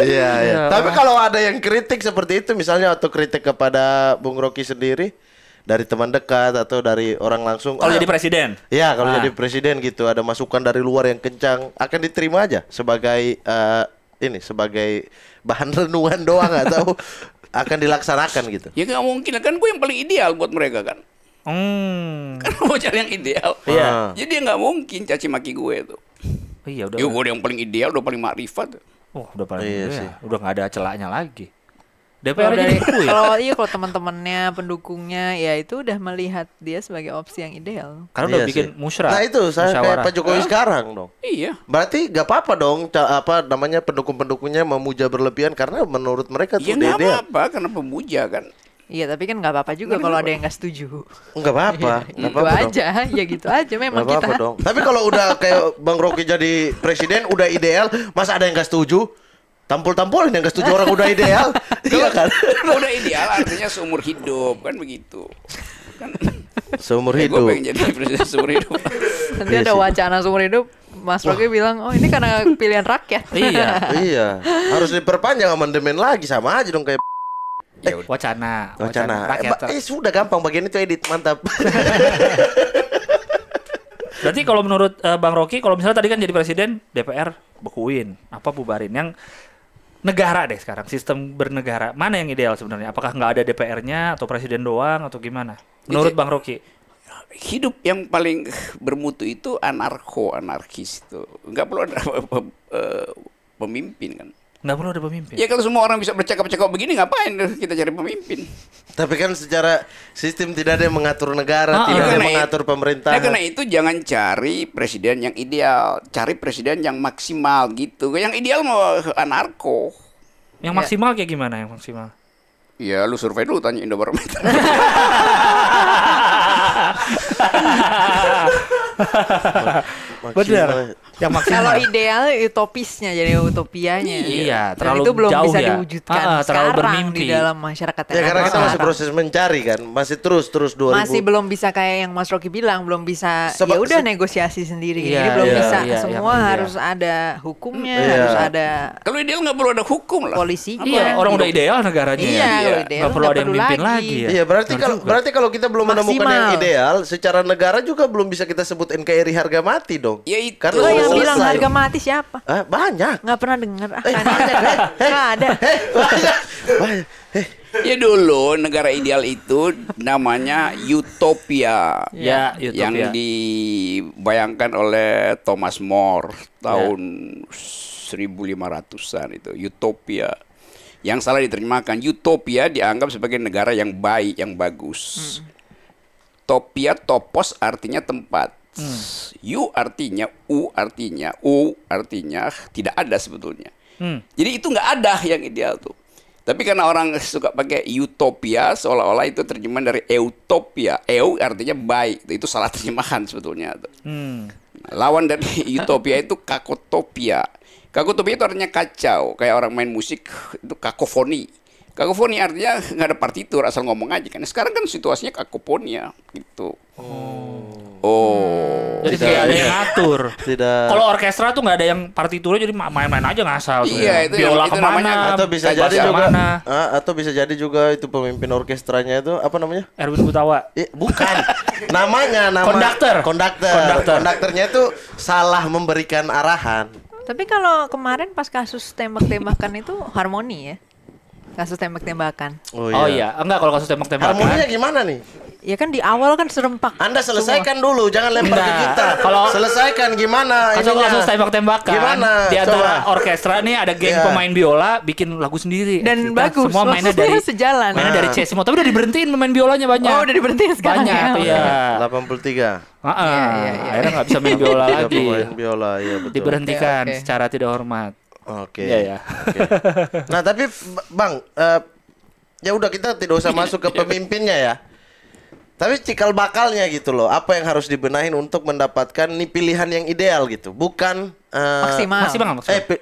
Iya ya. Tapi kalau ada yang kritik seperti itu misalnya atau kritik kepada Bung Rocky sendiri dari teman dekat atau dari orang langsung. Kalau ah, jadi presiden? Ya, kalau ah. jadi presiden gitu ada masukan dari luar yang kencang akan diterima aja sebagai uh, ini sebagai bahan renungan doang atau akan dilaksanakan gitu? Ya nggak mungkin kan gue yang paling ideal buat mereka kan. Hmm. Karena mau cari yang ideal. Iya. Jadi ya nggak mungkin caci maki gue itu. Iya udah. Ya, gue yang paling ideal, udah paling makrifat. oh, udah paling iya ya. sih. udah nggak ada celaknya lagi. DPR dari ya. Kalau oh, iya kalau teman-temannya pendukungnya ya itu udah melihat dia sebagai opsi yang ideal. Karena iya udah sih. bikin musrah Nah itu saya musyawarah. kayak Pak Jokowi eh? sekarang dong. Iya. Berarti gak apa-apa dong apa namanya pendukung-pendukungnya memuja berlebihan karena menurut mereka tuh ideal. Iya apa karena pemuja kan. Iya tapi kan nggak apa-apa juga kalau ada yang nggak setuju. Nggak apa-apa. ya, gitu apa -apa aja, ya gitu aja memang gak kita. Apa -apa dong. tapi kalau udah kayak Bang Rocky jadi presiden udah ideal, masa ada yang nggak setuju? tampol-tampolin yang setuju orang udah ideal. iya kan? udah ideal artinya seumur hidup kan begitu. Kan seumur ya, hidup. Gue pengen jadi presiden seumur hidup. Nanti iya ada wacana seumur hidup. Mas Rocky bilang, oh ini karena pilihan rakyat. iya, iya. Harus diperpanjang amandemen lagi sama aja dong kayak ya Eh, wacana, wacana. wacana. Eh, eh, sudah gampang bagian itu edit mantap. Berarti kalau menurut uh, Bang Rocky, kalau misalnya tadi kan jadi presiden DPR bekuin, apa bubarin yang negara deh sekarang sistem bernegara mana yang ideal sebenarnya apakah nggak ada DPR-nya atau presiden doang atau gimana gitu. menurut Bang Rocky hidup yang paling bermutu itu anarko anarkis itu nggak perlu ada eh, pemimpin kan Nggak perlu ada pemimpin. Ya kalau semua orang bisa bercakap-cakap begini ngapain kita cari pemimpin? Tapi kan secara sistem tidak ada yang mengatur negara, ah, tidak ah. ada yang nah, mengatur nah, pemerintah. Ya nah, karena itu jangan cari presiden yang ideal, cari presiden yang maksimal gitu. Yang ideal mau anarko. Yang ya. maksimal kayak gimana yang maksimal? Ya lu survei dulu tanya Indobarometer. Benar yang maksimal. Kalau ideal utopisnya jadi utopianya. Iya, terlalu itu belum jauh bisa ya. diwujudkan ah, terlalu sekarang bermimpi. di dalam masyarakat Ya karena kita masih proses mencari kan, masih terus terus 2000. Masih belum bisa kayak yang Mas Rocky bilang, belum bisa ya udah negosiasi sendiri. Iya, jadi belum iya, bisa iya, iya, semua iya. harus ada hukumnya, iya. harus ada Kalau ideal nggak perlu ada hukum lah. Polisinya. Iya, orang udah ideal negaranya. Iya, ya. ideal, gak perlu ada yang mimpin lagi. lagi ya. Iya, berarti kalau berarti kalau kita belum menemukan yang ideal, secara negara juga belum bisa kita sebut NKRI harga mati dong. Ya itu. Karena iya, yang bilang harga mati siapa? Eh, banyak. Gak pernah dengar. eh, banyak, eh, Nggak ada. Eh, banyak. banyak. Eh. Ya dulu negara ideal itu namanya utopia. Ya, ya utopia. Yang dibayangkan oleh Thomas More tahun ya. 1500-an itu, utopia. Yang salah diterjemahkan, utopia dianggap sebagai negara yang baik, yang bagus. Hmm. Topia topos artinya tempat. Hmm. U artinya U artinya U artinya tidak ada sebetulnya. Hmm. Jadi itu nggak ada yang ideal tuh. Tapi karena orang suka pakai utopia seolah-olah itu terjemahan dari eutopia. Eu artinya baik. Itu salah terjemahan sebetulnya Hmm. Lawan dari utopia itu kakotopia. Kakotopia itu artinya kacau. Kayak orang main musik itu kakofoni. Kakofoni artinya nggak ada partitur asal ngomong aja kan. Sekarang kan situasinya kakofonia gitu. Oh. Oh. Jadi tidak, tidak ada yang ngatur. Tidak. Kalau orkestra tuh nggak ada yang partitur, jadi main-main aja nggak asal. iya ya. itu. Biola itu kemana? Namanya, atau bisa jadi juga. Mana. Ah, atau bisa jadi juga itu pemimpin orkestranya itu apa namanya? Erwin Butawa. Eh, bukan. namanya nama. Konduktor. Konduktor. Konduktor. Konduktornya itu salah memberikan arahan. Tapi kalau kemarin pas kasus tembak-tembakan itu harmoni ya? Kasus tembak-tembakan. Oh, oh iya. Oh iya. Enggak kalau kasus tembak-tembakan. Harmoninya gimana nih? Ya kan di awal kan serempak. Anda selesaikan semua. dulu, jangan lempar nah, ke kita. Kalau selesaikan gimana? Kasus kasus tembak-tembakan. Gimana? Di antara Coba. orkestra nih ada geng yeah. pemain biola bikin lagu sendiri. Dan kita bagus. Semua mainnya dari sejalan. Mainnya dari nah. C semua, tapi udah diberhentiin pemain biolanya banyak. Oh, udah diberhentiin sekarang. Banyak, ya. ya. 83. Heeh. Ya, ya, ya. Akhirnya nggak bisa main biola lagi. biola, ya betul. Diberhentikan ya, okay. secara tidak hormat. Oke. Okay. Ya, ya. Okay. Nah tapi bang, uh, ya udah kita tidak usah masuk ke iya. pemimpinnya ya. Tapi cikal bakalnya gitu loh, apa yang harus dibenahin untuk mendapatkan nih pilihan yang ideal gitu, bukan uh, maksimal. maksimal. maksimal. Eh, pi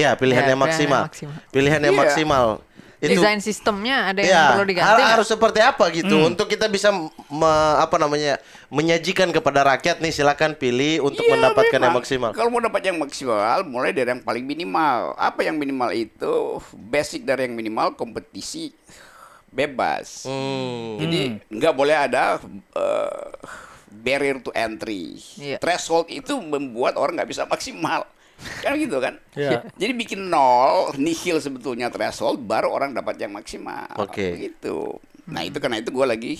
ya pilihan ya, yang maksimal. maksimal. Pilihan yang yeah. maksimal itu, desain sistemnya ada yang iya. perlu diganti har harus seperti apa gitu hmm. untuk kita bisa me, apa namanya menyajikan kepada rakyat nih silakan pilih untuk ya, mendapatkan memang. yang maksimal kalau mau dapat yang maksimal mulai dari yang paling minimal apa yang minimal itu basic dari yang minimal kompetisi bebas hmm. jadi nggak hmm. boleh ada uh, barrier to entry yeah. threshold itu membuat orang nggak bisa maksimal kan gitu kan yeah. jadi bikin nol nihil sebetulnya threshold baru orang dapat yang maksimal oke okay. gitu nah itu karena itu gue lagi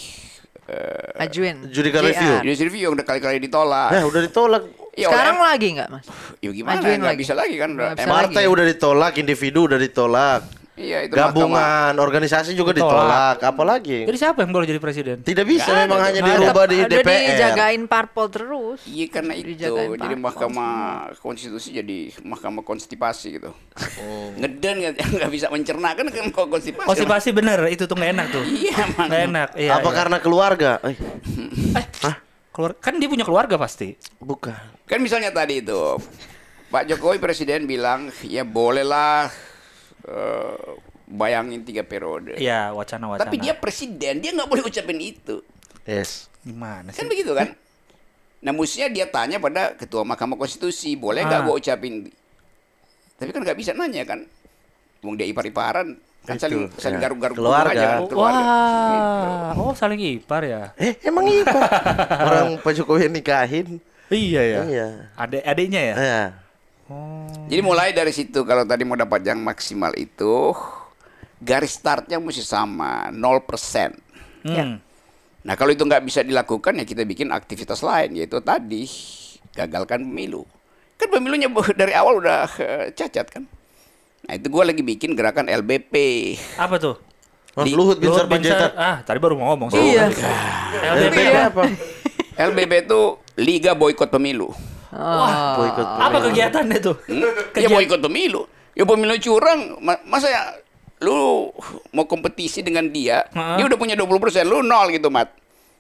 uh, ajuin judicial review judicial review udah kali-kali ditolak eh udah ditolak Ya, Sekarang oleh, lagi nggak mas? Ya gimana? nggak lagi. bisa lagi kan? Udah. Bisa Partai lagi. Ya? udah ditolak, individu udah ditolak. Iya, itu gabungan mahkamah. organisasi juga ditolak. ditolak. Apalagi? Jadi siapa yang boleh jadi presiden? Tidak bisa, ya, memang ada, hanya dirubah di DPR. Jadi jagain parpol terus. Iya karena itu. Dijagain jadi mahkamah konstitusi jadi mahkamah konstipasi gitu. Oh. Ngeden nggak bisa mencerna kan kan konstipasi. Konstipasi bener, itu tuh nggak enak tuh. iya, man. Gak enak. Iya, Apa iya. karena keluarga? Eh. Keluarga? Keluar kan dia punya keluarga pasti. Bukan. Kan misalnya tadi itu Pak Jokowi presiden bilang ya bolehlah Eh, bayangin tiga periode. Iya, wacana-wacana. Tapi dia presiden, dia nggak boleh ucapin itu. Yes. Gimana kan sih? Kan begitu kan? Nah, mestinya dia tanya pada ketua Mahkamah Konstitusi, boleh nggak ah. gue ucapin? Tapi kan nggak bisa nanya kan? Mau dia ipar-iparan, kan saling itu, saling ya. garuk-garuk keluar keluarga. aja kan, keluarga. Wah, oh saling ipar ya? Eh, emang ipar? Orang Pak Jokowi nikahin. Iya ya. Iya. Adek adiknya ya? Iya. Oh. Jadi mulai dari situ kalau tadi mau dapat yang maksimal itu garis startnya mesti sama 0%. Hmm. Ya. Nah kalau itu nggak bisa dilakukan ya kita bikin aktivitas lain yaitu tadi gagalkan pemilu. Kan pemilunya dari awal udah eh, cacat kan. Nah itu gue lagi bikin gerakan LBP. Apa tuh? Di, Luhut bin Sarpanjaitan. Ah tadi baru mau ngomong. iya. LBP iya. apa? LBP itu Liga Boykot Pemilu. Wah, oh. ikut apa kegiatannya tuh? Hmm? Ya mau ikut pemilu. Ya pemilu curang, masa ya lu mau kompetisi dengan dia, uh-huh. dia udah punya 20%, lu nol gitu, Mat.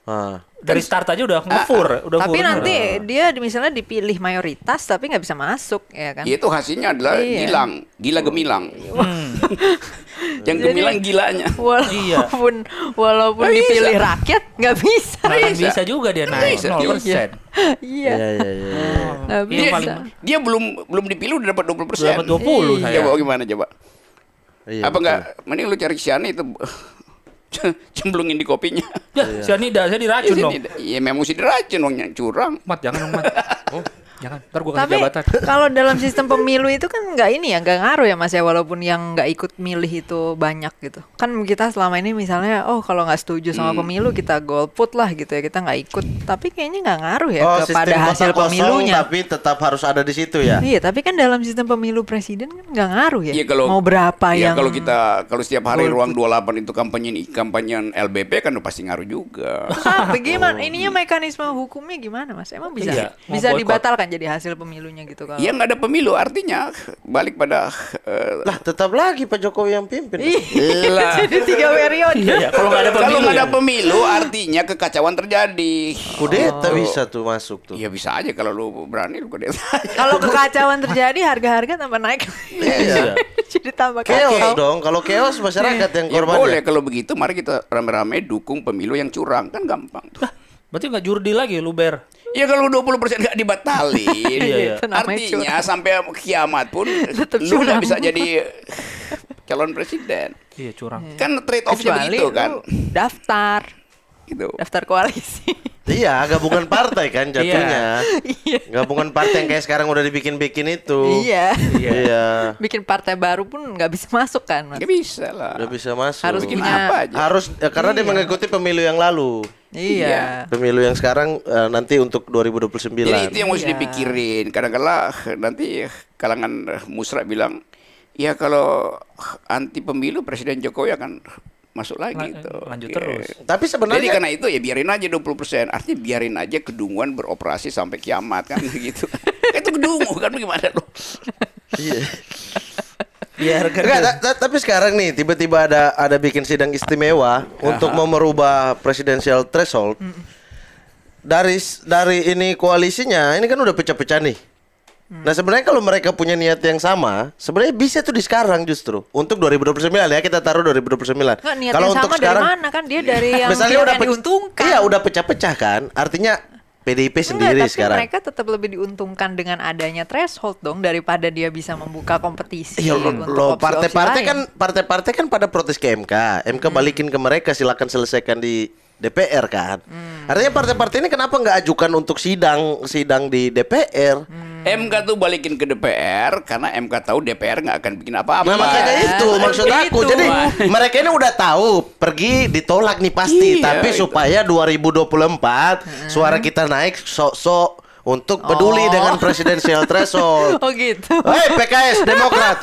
Uh. Dari start aja udah ah, ngefur, uh, Tapi nanti uh. dia misalnya dipilih mayoritas tapi nggak bisa masuk ya kan. Ya, itu hasilnya adalah iya. gilang, gila oh. gemilang. Hmm. yang gemilang gilanya iya. walaupun walaupun gak dipilih bisa. rakyat nggak bisa nggak bisa. bisa juga dia naik nol persen iya iya iya, iya. nggak bisa dia, dia belum belum dipilih udah dapat dua puluh persen dapat dua puluh iya, saya coba gimana coba iya, apa enggak mending lu cari Siani itu cemplungin di kopinya. Ya, Siani dah saya diracun dong. Iya, memang mesti diracun dong, curang. Mat, jangan dong, Mat. Oh. Jangan, ya ntar gue Tapi jabatan. kalau dalam sistem pemilu itu kan nggak ini ya, nggak ngaruh ya mas ya, walaupun yang nggak ikut milih itu banyak gitu. Kan kita selama ini misalnya, oh kalau nggak setuju sama hmm. pemilu kita golput lah gitu ya, kita nggak ikut. Tapi kayaknya nggak ngaruh ya oh, kepada hasil kosong, pemilunya. Tapi tetap harus ada di situ ya. Iya, tapi kan dalam sistem pemilu presiden kan nggak ngaruh ya. Iya kalau mau berapa ya, yang. kalau kita kalau setiap hari golput. ruang 28 itu kampanye kampanye LBP kan pasti ngaruh juga. Tapi gimana? Oh. Ininya mekanisme hukumnya gimana mas? Emang bisa iya. bisa dibatalkan? akan jadi hasil pemilunya gitu kan? Iya nggak ada pemilu artinya balik pada uh, lah tetap lagi Pak Jokowi yang pimpin. Iya. jadi tiga periode. Iya, iya. kalau nggak ada pemilu. Kalau nggak ada ya? pemilu artinya kekacauan terjadi. Kudeta oh. bisa tuh masuk tuh. Iya bisa aja kalau lu berani lu kudeta. kalau kekacauan terjadi harga-harga tambah naik. Iya. jadi iya. tambah chaos dong. Kalau keos masyarakat iya. yang korban. Ya, boleh kalau begitu mari kita rame-rame dukung pemilu yang curang kan gampang tuh. Berarti nggak jurdi lagi lu ber? Ya kalau 20 persen nggak dibatalin, iya, iya. artinya sampai kiamat pun lu nggak bisa jadi calon presiden. Iya curang. Iya. Kan trade offnya begitu kan. Daftar. Gitu. Daftar koalisi. Iya, gabungan partai kan iya. jatuhnya. Iya. Gabungan partai yang kayak sekarang udah dibikin-bikin itu. Iya. Iya. Bikin partai baru pun nggak bisa masuk kan? Mas? Gak bisa lah. Gak bisa masuk. Harus bikin apa aja. Harus ya, karena iya. dia mengikuti pemilu yang lalu. Iya. iya. Pemilu yang sekarang uh, nanti untuk 2029. Jadi itu yang harus iya. dipikirin. Kadang-kala eh, nanti eh, kalangan musra bilang, ya kalau anti pemilu Presiden Jokowi akan masuk lagi Lan itu. Lanjut okay. Iya. terus. Tapi sebenarnya Jadi karena itu ya biarin aja 20%. Artinya biarin aja kedunguan beroperasi sampai kiamat kan gitu. itu kedungu kan gimana loh. Iya. biarkan tapi sekarang nih tiba-tiba ada ada bikin sidang istimewa untuk mau merubah presidensial threshold dari dari ini koalisinya ini kan udah pecah-pecah nih mm. nah sebenarnya kalau mereka punya niat yang sama sebenarnya bisa tuh di sekarang justru untuk 2029 ya kita taruh 2029 kalau untuk sama sekarang dari mana kan dia dari yang misalnya udah diuntungkan iya udah pecah-pecah kan artinya PDIP sendiri Enggak, tapi sekarang. mereka tetap lebih diuntungkan dengan adanya threshold dong daripada dia bisa membuka kompetisi. Iya loh, partai-partai kan partai-partai kan pada protes ke MK. MK hmm. balikin ke mereka silakan selesaikan di DPR kan. Hmm. Artinya partai-partai ini kenapa nggak ajukan untuk sidang sidang di DPR? Hmm. MK tuh balikin ke DPR karena MK tahu DPR nggak akan bikin apa-apa. Nah, makanya kan? itu maksud aku. Jadi mereka ini udah tahu pergi ditolak nih pasti, iya, tapi itu. supaya 2024 hmm. suara kita naik sok-sok untuk peduli oh. dengan presidensial threshold. oh gitu. Hei PKS Demokrat.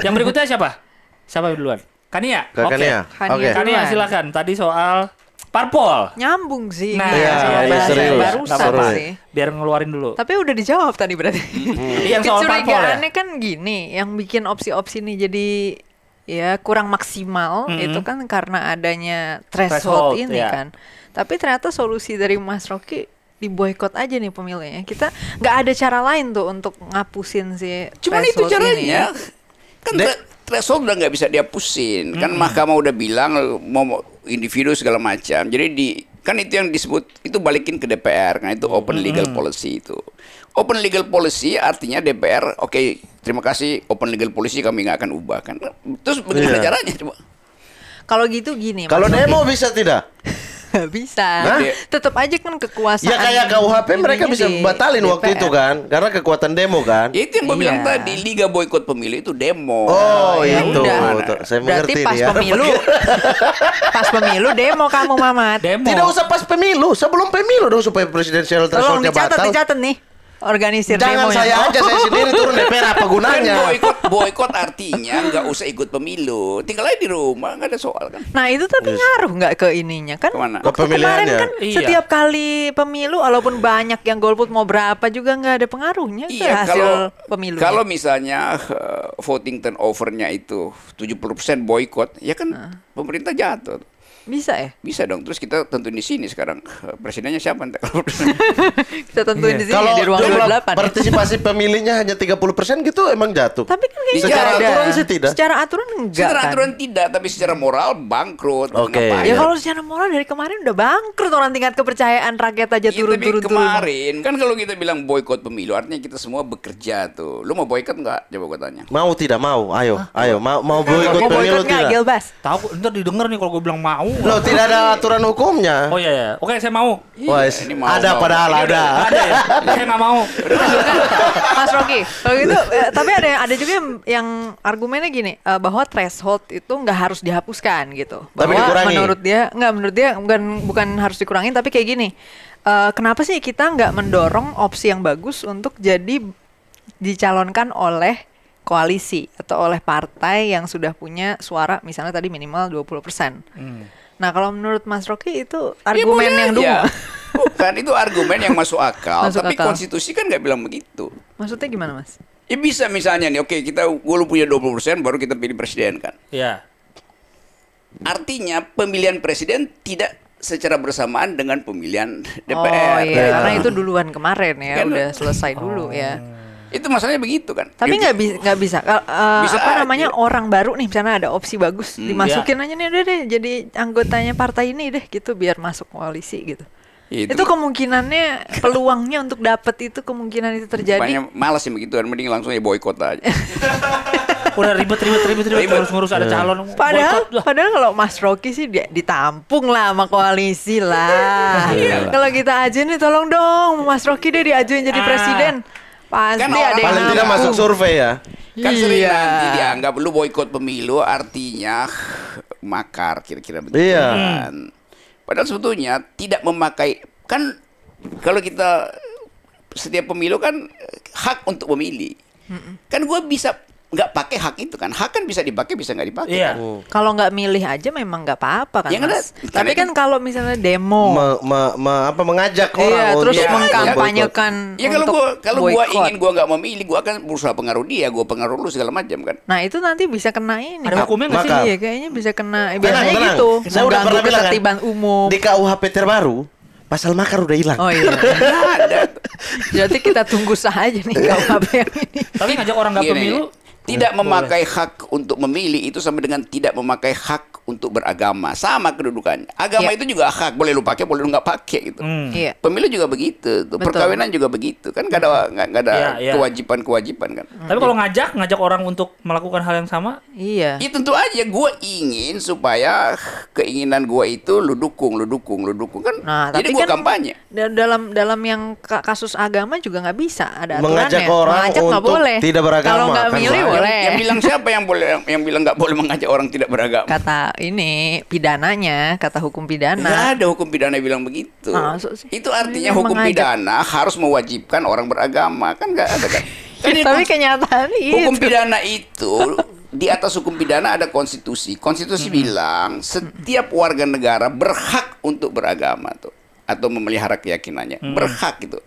Yang berikutnya siapa? Siapa duluan? Kania. Oke. Okay. Kania. Okay. Kania silakan. Tadi soal parpol. Nyambung sih. Nah, ya, ya, serius. Baru sih. Biar ngeluarin dulu. Tapi udah dijawab tadi berarti. Hmm. Iya, yang soal parpol ya. kan gini, yang bikin opsi-opsi ini jadi ya kurang maksimal mm -hmm. itu kan karena adanya threshold, threshold ini ya. kan. Tapi ternyata solusi dari Mas Rocky diboykot aja nih pemilihnya. Kita nggak ada cara lain tuh untuk ngapusin si Cuman itu caranya. Ini ya. Kan De threshold udah nggak bisa dihapusin kan hmm. kan mahkamah udah bilang mau individu segala macam jadi di kan itu yang disebut itu balikin ke DPR kan nah, itu open hmm. legal hmm. policy itu open legal policy artinya DPR oke okay, terima kasih open legal policy kami nggak akan ubah kan terus bagaimana yeah. caranya coba kalau gitu gini kalau demo bisa tidak nggak bisa. Nah, Tetap aja kan kekuasaan. Ya kayak KUHP mereka bisa batalin waktu itu kan, karena kekuatan demo kan. Ya, itu yang gue iya. bilang tadi liga boykot pemilu itu demo. Oh, ya itu. Saya mengerti Berarti pas ya. pemilu. pas pemilu demo kamu Mamat. Demo. Tidak usah pas pemilu, sebelum pemilu dong supaya presidensial threshold batal. Tolong dicatat, dicatat nih organisir Jangan demo saya aja saya sendiri turun DPR apa kan gunanya? boykot boykot artinya nggak usah ikut pemilu, tinggal aja di rumah nggak ada soal kan. Nah itu tapi yes. ngaruh nggak ke ininya kan? Kemana? Ke kemarin kan iya. setiap kali pemilu, walaupun banyak yang golput mau berapa juga nggak ada pengaruhnya iya, ke hasil kalau, pemilu. Kalau misalnya uh, voting turnovernya itu 70% boykot, ya kan uh. pemerintah jatuh. Bisa ya? Bisa dong. Terus kita tentuin di sini sekarang eh, presidennya siapa nanti kalau kita tentuin yeah. di sini kalau di ruang 28. Ya? Partisipasi pemilihnya hanya 30% gitu emang jatuh. Tapi kan kayaknya secara ada. aturan sih tidak. Secara aturan enggak. Secara kan? aturan tidak, tapi secara moral bangkrut. Oke. Okay. Ya kalau secara moral dari kemarin udah bangkrut orang tingkat kepercayaan rakyat aja iya, turun-turun. Ya, turun, kemarin turun. kan kalau kita bilang boykot pemilu artinya kita semua bekerja tuh. Lu mau boykot nggak? Coba gue tanya. Mau tidak mau? Ayo, Hah? ayo mau mau boykot pemilu tidak? Tahu ntar didengar nih kalau gue bilang mau lo tidak ada aturan hukumnya. Oh iya ya. Oke, saya mau. Iya. Wah, ini mau, ada mau. padahal ada. Ada ya. saya nggak mau. Mas Rocky, kalau gitu eh, tapi ada ada juga yang, yang argumennya gini, eh, bahwa threshold itu enggak harus dihapuskan gitu. Bahwa dikurangi. menurut dia enggak menurut dia bukan bukan harus dikurangin tapi kayak gini. Eh, kenapa sih kita enggak mendorong opsi yang bagus untuk jadi dicalonkan oleh koalisi atau oleh partai yang sudah punya suara misalnya tadi minimal 20%. Hmm. Nah kalau menurut Mas Rocky itu ya, argumen ya, yang dua Bukan itu argumen yang masuk akal. masuk tapi akal. konstitusi kan nggak bilang begitu. Maksudnya gimana Mas? Ya bisa misalnya nih, oke kita gue punya 20% baru kita pilih presiden kan. Iya. Artinya pemilihan presiden tidak secara bersamaan dengan pemilihan DPR. Oh iya, ya. karena nah. itu duluan kemarin ya, kan? udah selesai dulu oh. ya. Itu masalahnya begitu kan. Tapi gitu. nggak gitu. bi bisa. Uh, bisa apa aja. namanya orang baru nih misalnya ada opsi bagus hmm, dimasukin ya. aja nih udah deh jadi anggotanya partai ini deh gitu biar masuk koalisi gitu. Iya, itu, itu kemungkinannya peluangnya untuk dapat itu kemungkinan itu terjadi. Banyak malas sih begitu, kan. mending langsung ya boykot aja. Udah ribet ribet ribet ribet terus ngurus ada iya. calon. Padahal padahal kalau Mas Rocky sih dia ditampung lah sama koalisi lah. Iya. kalau kita aja nih tolong dong Mas Rocky deh diajuin jadi ah. presiden. Pasti kan ada yang paling tidak masuk survei ya. Kan iya. sering nanti dianggap lu boikot pemilu artinya makar kira-kira begitu iya. kan. Padahal sebetulnya tidak memakai kan kalau kita setiap pemilu kan hak untuk memilih. Kan gue bisa nggak pakai hak itu kan hak kan bisa dipakai bisa nggak dipakai yeah. kan? Oh. kalau nggak milih aja memang nggak apa-apa kan ya, mas tapi kan, kan kalau misalnya demo me, me, me, apa mengajak iya, orang oh, iya, terus ya, mengkampanyekan ya, kalau gua kalau gua ingin gua nggak memilih gua akan berusaha pengaruh dia gua pengaruh lu segala macam kan nah itu nanti bisa kena ini ada hukumnya nggak sih ya, kayaknya bisa kena eh, biasanya tenang, gitu saya udah pernah bilang kan, umum di KUHP terbaru pasal makar udah hilang. Oh iya. Jadi kita tunggu saja nih kalau apa yang ini. Tapi ngajak orang nggak pemilu tidak boleh, memakai hak untuk memilih itu sama dengan tidak memakai hak untuk beragama. Sama kedudukannya. Agama ya. itu juga hak, boleh lu pakai, boleh lu nggak pakai gitu. Hmm. Ya. Pemilu juga begitu, perkawinan juga begitu. Kan gak ada hmm. gak, ada kewajiban-kewajiban ya, ya. kan. Hmm. Tapi kalau ngajak ngajak orang untuk melakukan hal yang sama? Iya. Ya tentu aja gue ingin supaya keinginan gue itu lu dukung, lu dukung, lu dukung kan. Nah, jadi gue kan kampanye. Dalam dalam yang kasus agama juga nggak bisa ada aturannya. Mengajak orang mengajak untuk boleh. tidak beragama. Kalau nggak kan milih boleh. Yang, bilang siapa yang boleh yang, bilang nggak boleh mengajak orang tidak beragama? Kata ini pidananya, kata hukum pidana. Nggak ada hukum pidana bilang begitu. Nah, itu artinya hukum mengajak. pidana harus mewajibkan orang beragama, kan nggak ada kan? kan Tapi kenyataan hukum pidana itu di atas hukum pidana ada konstitusi. Konstitusi hmm. bilang setiap warga negara berhak untuk beragama tuh atau memelihara keyakinannya, hmm. berhak itu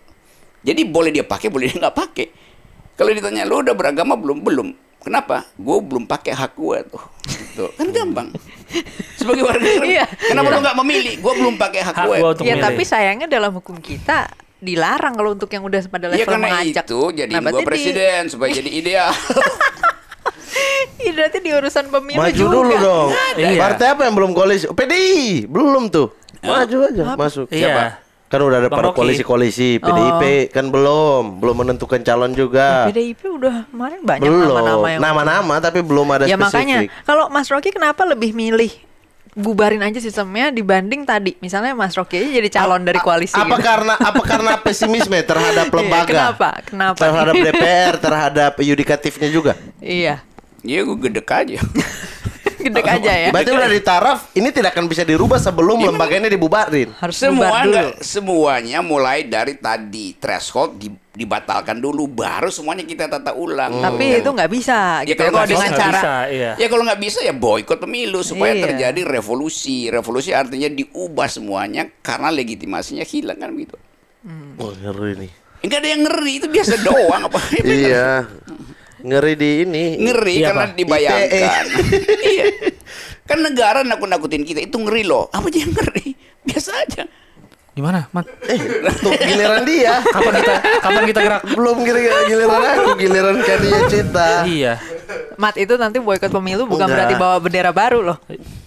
Jadi boleh dia pakai, boleh dia nggak pakai. Kalau ditanya lu udah beragama belum? Belum. Kenapa? Gue belum pakai hak gue tuh. Gitu. Kan gampang. Sebagai warga iya. kenapa iya. lu nggak memilih? Gue belum pakai hak, hak gue. Ya tapi sayangnya dalam hukum kita dilarang kalau untuk yang udah pada iya, level ya, karena mengajak. itu jadi nah, gue presiden di... supaya jadi ideal. Iya berarti di urusan pemilu Maju juga. dulu dong. Iya. Partai apa yang belum koalisi? Oh, PDI belum tuh. Maju aja masuk. Iya. Siapa? Kan udah ada para koalisi-koalisi PDIP oh. kan belum, belum menentukan calon juga. Nah, PDIP udah kemarin banyak nama-nama yang nama-nama tapi belum ada ya, spesifik. makanya kalau Mas Rocky kenapa lebih milih gubarin aja sistemnya dibanding tadi misalnya Mas Rocky aja jadi calon dari koalisi apa gitu. karena apa karena pesimisme terhadap iya, lembaga kenapa kenapa terhadap DPR terhadap yudikatifnya juga iya iya gue gede aja Gede aja ya. Berarti udah ditaraf, ini tidak akan bisa dirubah sebelum lembaga lembaganya dibubarin. Harus semua dulu. semuanya mulai dari tadi threshold di dibatalkan dulu baru semuanya kita tata ulang. Hmm. Tapi itu nggak bisa. Ya gitu kalau dengan cara bisa, iya. ya kalau nggak bisa ya boikot pemilu supaya iya. terjadi revolusi. Revolusi artinya diubah semuanya karena legitimasinya hilang kan gitu. Hmm. Oh, ngeri nih. Enggak ada yang ngeri itu biasa doang apa? iya. iya. Ngeri di ini. Ngeri iya, karena apa? dibayangkan. E. iya. Kan negara nakut-nakutin kita itu ngeri loh. Apa aja yang ngeri? Biasa aja. Gimana, Mat? Eh, tuh giliran dia. Kapan kita kapan kita gerak? Belum giliran giliran aku, giliran karya Cita. Iya. Mat itu nanti boykot pemilu bukan Enggak. berarti bawa bendera baru loh.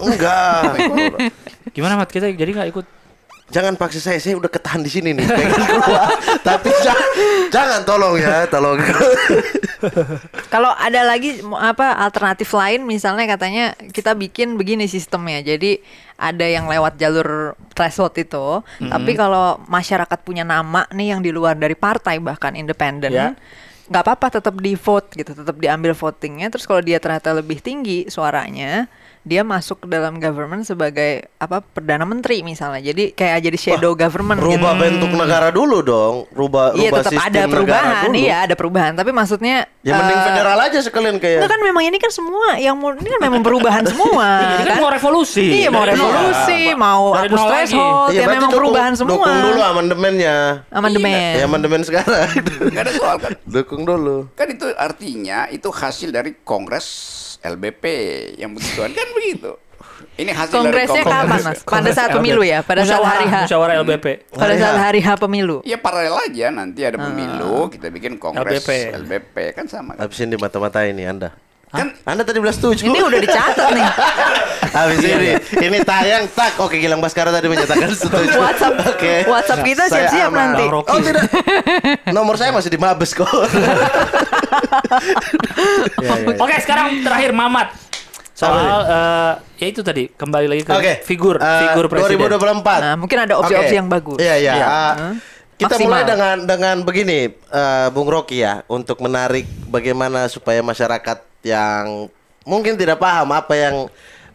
Enggak. Gimana, Mat? Kita jadi nggak ikut jangan paksa saya, saya udah ketahan di sini nih, Tapi jangan, jangan tolong ya, tolong. Kalau ada lagi apa alternatif lain, misalnya katanya kita bikin begini sistemnya, jadi ada yang lewat jalur threshold itu. Mm-hmm. Tapi kalau masyarakat punya nama nih yang di luar dari partai bahkan independen. Yeah nggak apa-apa tetap di vote gitu tetap diambil votingnya terus kalau dia ternyata lebih tinggi suaranya dia masuk ke dalam government sebagai apa perdana menteri misalnya. Jadi kayak jadi shadow Wah, government. Rubah gitu. bentuk negara dulu dong. Rubah iya, rubah tetap sistem ada perubahan. Dulu. Iya ada perubahan. Tapi maksudnya ya mending uh, federal aja sekalian kayak. Enggak kan memang ini kan semua yang mau ini kan memang perubahan semua. ini kan, kan mau revolusi. Iya mau iya. revolusi, nah, mau aku threshold, iya, ya, ya memang dukung, perubahan semua. Dukung dulu amandemennya. Amandemen. Ya amandemen sekarang. Gak ada soal kan. Dukung dulu. Kan itu artinya itu hasil dari kongres LBP yang begituan kan begitu. Ini hasil Kongresnya dari Kongres. kapan mas? Pada saat pemilu ya? Pada saat hari H? Musyawarah LBP. Pada saat iya. hari H pemilu? Ya paralel aja nanti ada ah. pemilu, kita bikin Kongres LBP. LBP. Kan sama kan? Habisin di mata-mata ini Anda. Kan Anda tadi bilang setuju. Ini udah dicatat nih. Habis iya, ini iya. ini tayang tak. Oke, Gilang Baskara tadi menyatakan setuju. WhatsApp. Oke. WhatsApp kita siap-siap nanti. Oh, tidak. Nomor saya masih di Mabes kok. Iya, Oke, sekarang terakhir Mamat. Soal uh, ya itu tadi kembali lagi ke okay. figur uh, figur presiden 2024. Nah, mungkin ada opsi-opsi okay. yang bagus. Iya, iya. Ya. Uh, kita maksimal. mulai dengan dengan begini uh, Bung Rocky ya untuk menarik bagaimana supaya masyarakat yang mungkin tidak paham apa yang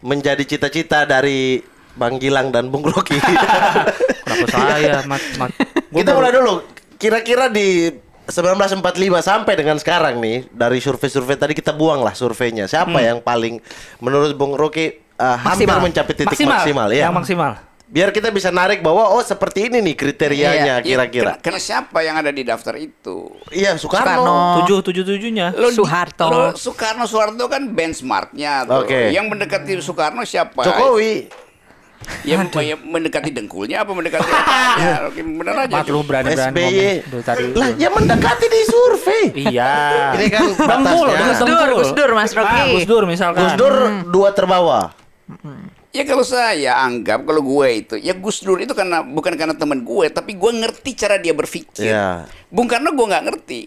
menjadi cita-cita dari Bang Gilang dan Bung Rocky. Kenapa saya, Mat? mat. Kita mulai dulu. Kira-kira di 1945 sampai dengan sekarang nih dari survei-survei tadi kita buang lah surveinya. Siapa hmm. yang paling menurut Bung Rocky uh, hampir mencapai titik maksimal, maksimal ya? Yang maksimal biar kita bisa narik bahwa oh seperti ini nih kriterianya iya. kira-kira. Iya, karena siapa yang ada di daftar itu? Iya Soekarno. Tujuh tujuh tujuhnya. Lo, Soeharto. Lo, Soekarno Soeharto kan benchmarknya. Oke. Okay. Yang mendekati Soekarno siapa? Jokowi. Ya, ya mendekati dengkulnya apa mendekati ya, bener aja. Maklum berani berani SBY. Lah ya mendekati di survei. iya. Ini kan batasnya. Gus Dur, Gus Dur Mas Rocky. Ah, Gus Dur misalkan. Gus Dur dua terbawa. Hmm. Ya kalau saya anggap kalau gue itu ya Gus Dur itu karena bukan karena teman gue tapi gue ngerti cara dia berpikir. Yeah. Bung Karno gue nggak ngerti.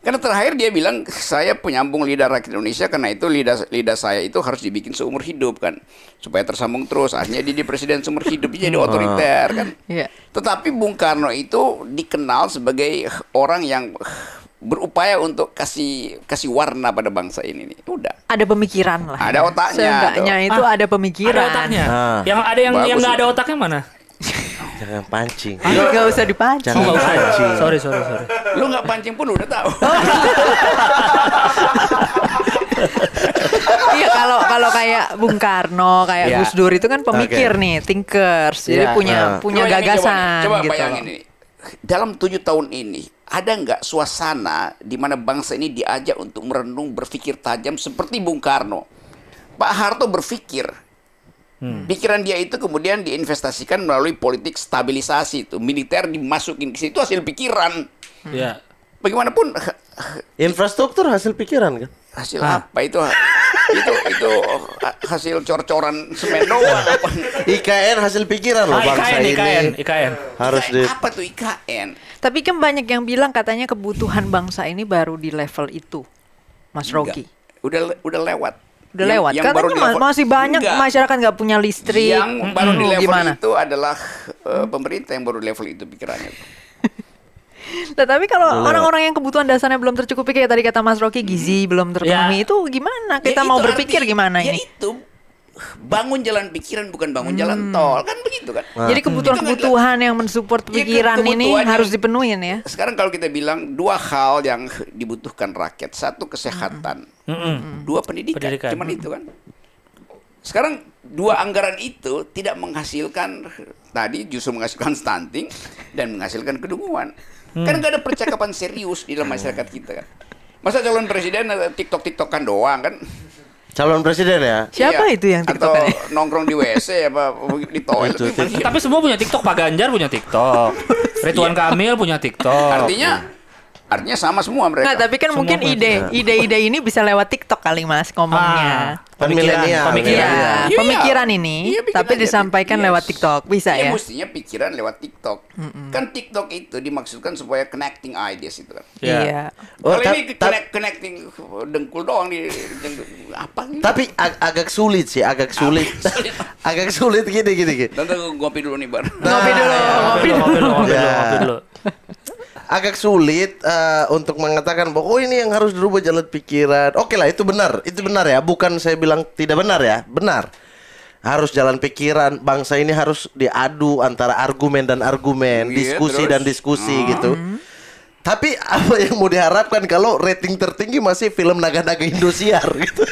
Karena terakhir dia bilang saya penyambung lidah rakyat Indonesia karena itu lidah lidah saya itu harus dibikin seumur hidup kan supaya tersambung terus akhirnya dia di presiden seumur hidup jadi ah. otoriter kan. Yeah. Tetapi Bung Karno itu dikenal sebagai orang yang berupaya untuk kasih kasih warna pada bangsa ini nih. Udah. Ada pemikiran lah. Ada otaknya. Seenggaknya tuh. itu ah, ada pemikiran. Ada otaknya. Ah. Yang ada yang Bagus yang nggak ada otaknya mana? Jangan pancing. Enggak usah dipancing. Jangan usah. Ya? pancing. Sorry, sorry, sorry. Lu nggak pancing pun udah tahu. Iya kalau kalau kayak Bung Karno, kayak yeah. Gus Dur itu kan pemikir okay. nih, thinkers. Jadi yeah. punya yeah. punya coba gagasan coba, coba gitu. Bayangin ini. Dalam tujuh tahun ini ada nggak suasana di mana bangsa ini diajak untuk merenung, berpikir tajam seperti Bung Karno? Pak Harto berpikir, hmm. pikiran dia itu kemudian diinvestasikan melalui politik stabilisasi itu, militer dimasukin ke situ hasil pikiran. Ya. Hmm. Bagaimanapun eh, eh, infrastruktur hasil pikiran kan? hasil Hah? apa itu? itu itu hasil cor-coran semen doang IKN hasil pikiran loh ah, bangsa IKN, ini. IKN, IKN. Harus IKN, iya, apa tuh IKN? Tapi kan banyak yang bilang katanya kebutuhan bangsa ini baru di level itu. Mas Rocky. Udah udah lewat. Udah yang, lewat. Yang katanya baru level, masih banyak enggak. masyarakat nggak punya listrik. Yang baru hmm, di level gimana? itu adalah uh, pemerintah yang baru level itu pikirannya nah, tapi kalau orang-orang yang kebutuhan dasarnya belum tercukupi kayak tadi kata Mas Rocky gizi hmm. belum terpenuhi ya. itu gimana? Ya, kita ya, mau berpikir arti, gimana ya ini? itu bangun jalan pikiran bukan bangun hmm. jalan tol kan begitu kan nah. jadi kan kebutuhan-kebutuhan yang mensupport ya, pikiran ya, ini harus dipenuhi ya sekarang kalau kita bilang dua hal yang dibutuhkan rakyat satu kesehatan mm -hmm. dua pendidikan, pendidikan. cuman -hmm. itu kan sekarang dua anggaran itu tidak menghasilkan tadi justru menghasilkan stunting dan menghasilkan kedunguan Hmm. Kan gak ada percakapan serius di dalam masyarakat kita kan. Masa calon presiden tiktok-tiktokan doang kan? calon presiden ya siapa iya. itu yang tiktok atau nongkrong di wc apa di toilet tapi semua punya tiktok pak ganjar punya tiktok Ridwan iya. Kamil punya tiktok artinya Artinya sama semua mereka. Nah, tapi kan semua mungkin ide, ide-ide ini bisa lewat TikTok kali Mas ngomongnya. Ah, pemikiran, pemikiran. Pemikiran, ya, pemikiran ini, ya, tapi disampaikan yes. lewat iya. TikTok, bisa ya? ya? Mestinya pikiran lewat TikTok. Mm -mm. Kan TikTok itu dimaksudkan supaya connecting ideas itu kan. Iya. Yeah. Oh, Kalau ini connect, connecting dengkul doang di apa? Ini? Tapi ag agak sulit sih, agak sulit. agak sulit gini gini. gini. Nanti ngopi dulu nih bar. Nah, iya. ngopi dulu, ngopi dulu. Ngopi dulu. Iya agak sulit uh, untuk mengatakan bahwa oh ini yang harus dirubah jalan pikiran. Oke okay lah itu benar, itu benar ya. Bukan saya bilang tidak benar ya, benar. Harus jalan pikiran bangsa ini harus diadu antara argumen dan argumen, yeah, diskusi terus. dan diskusi hmm. gitu. Hmm. Tapi apa yang mau diharapkan kalau rating tertinggi masih film naga-naga Indosiar gitu.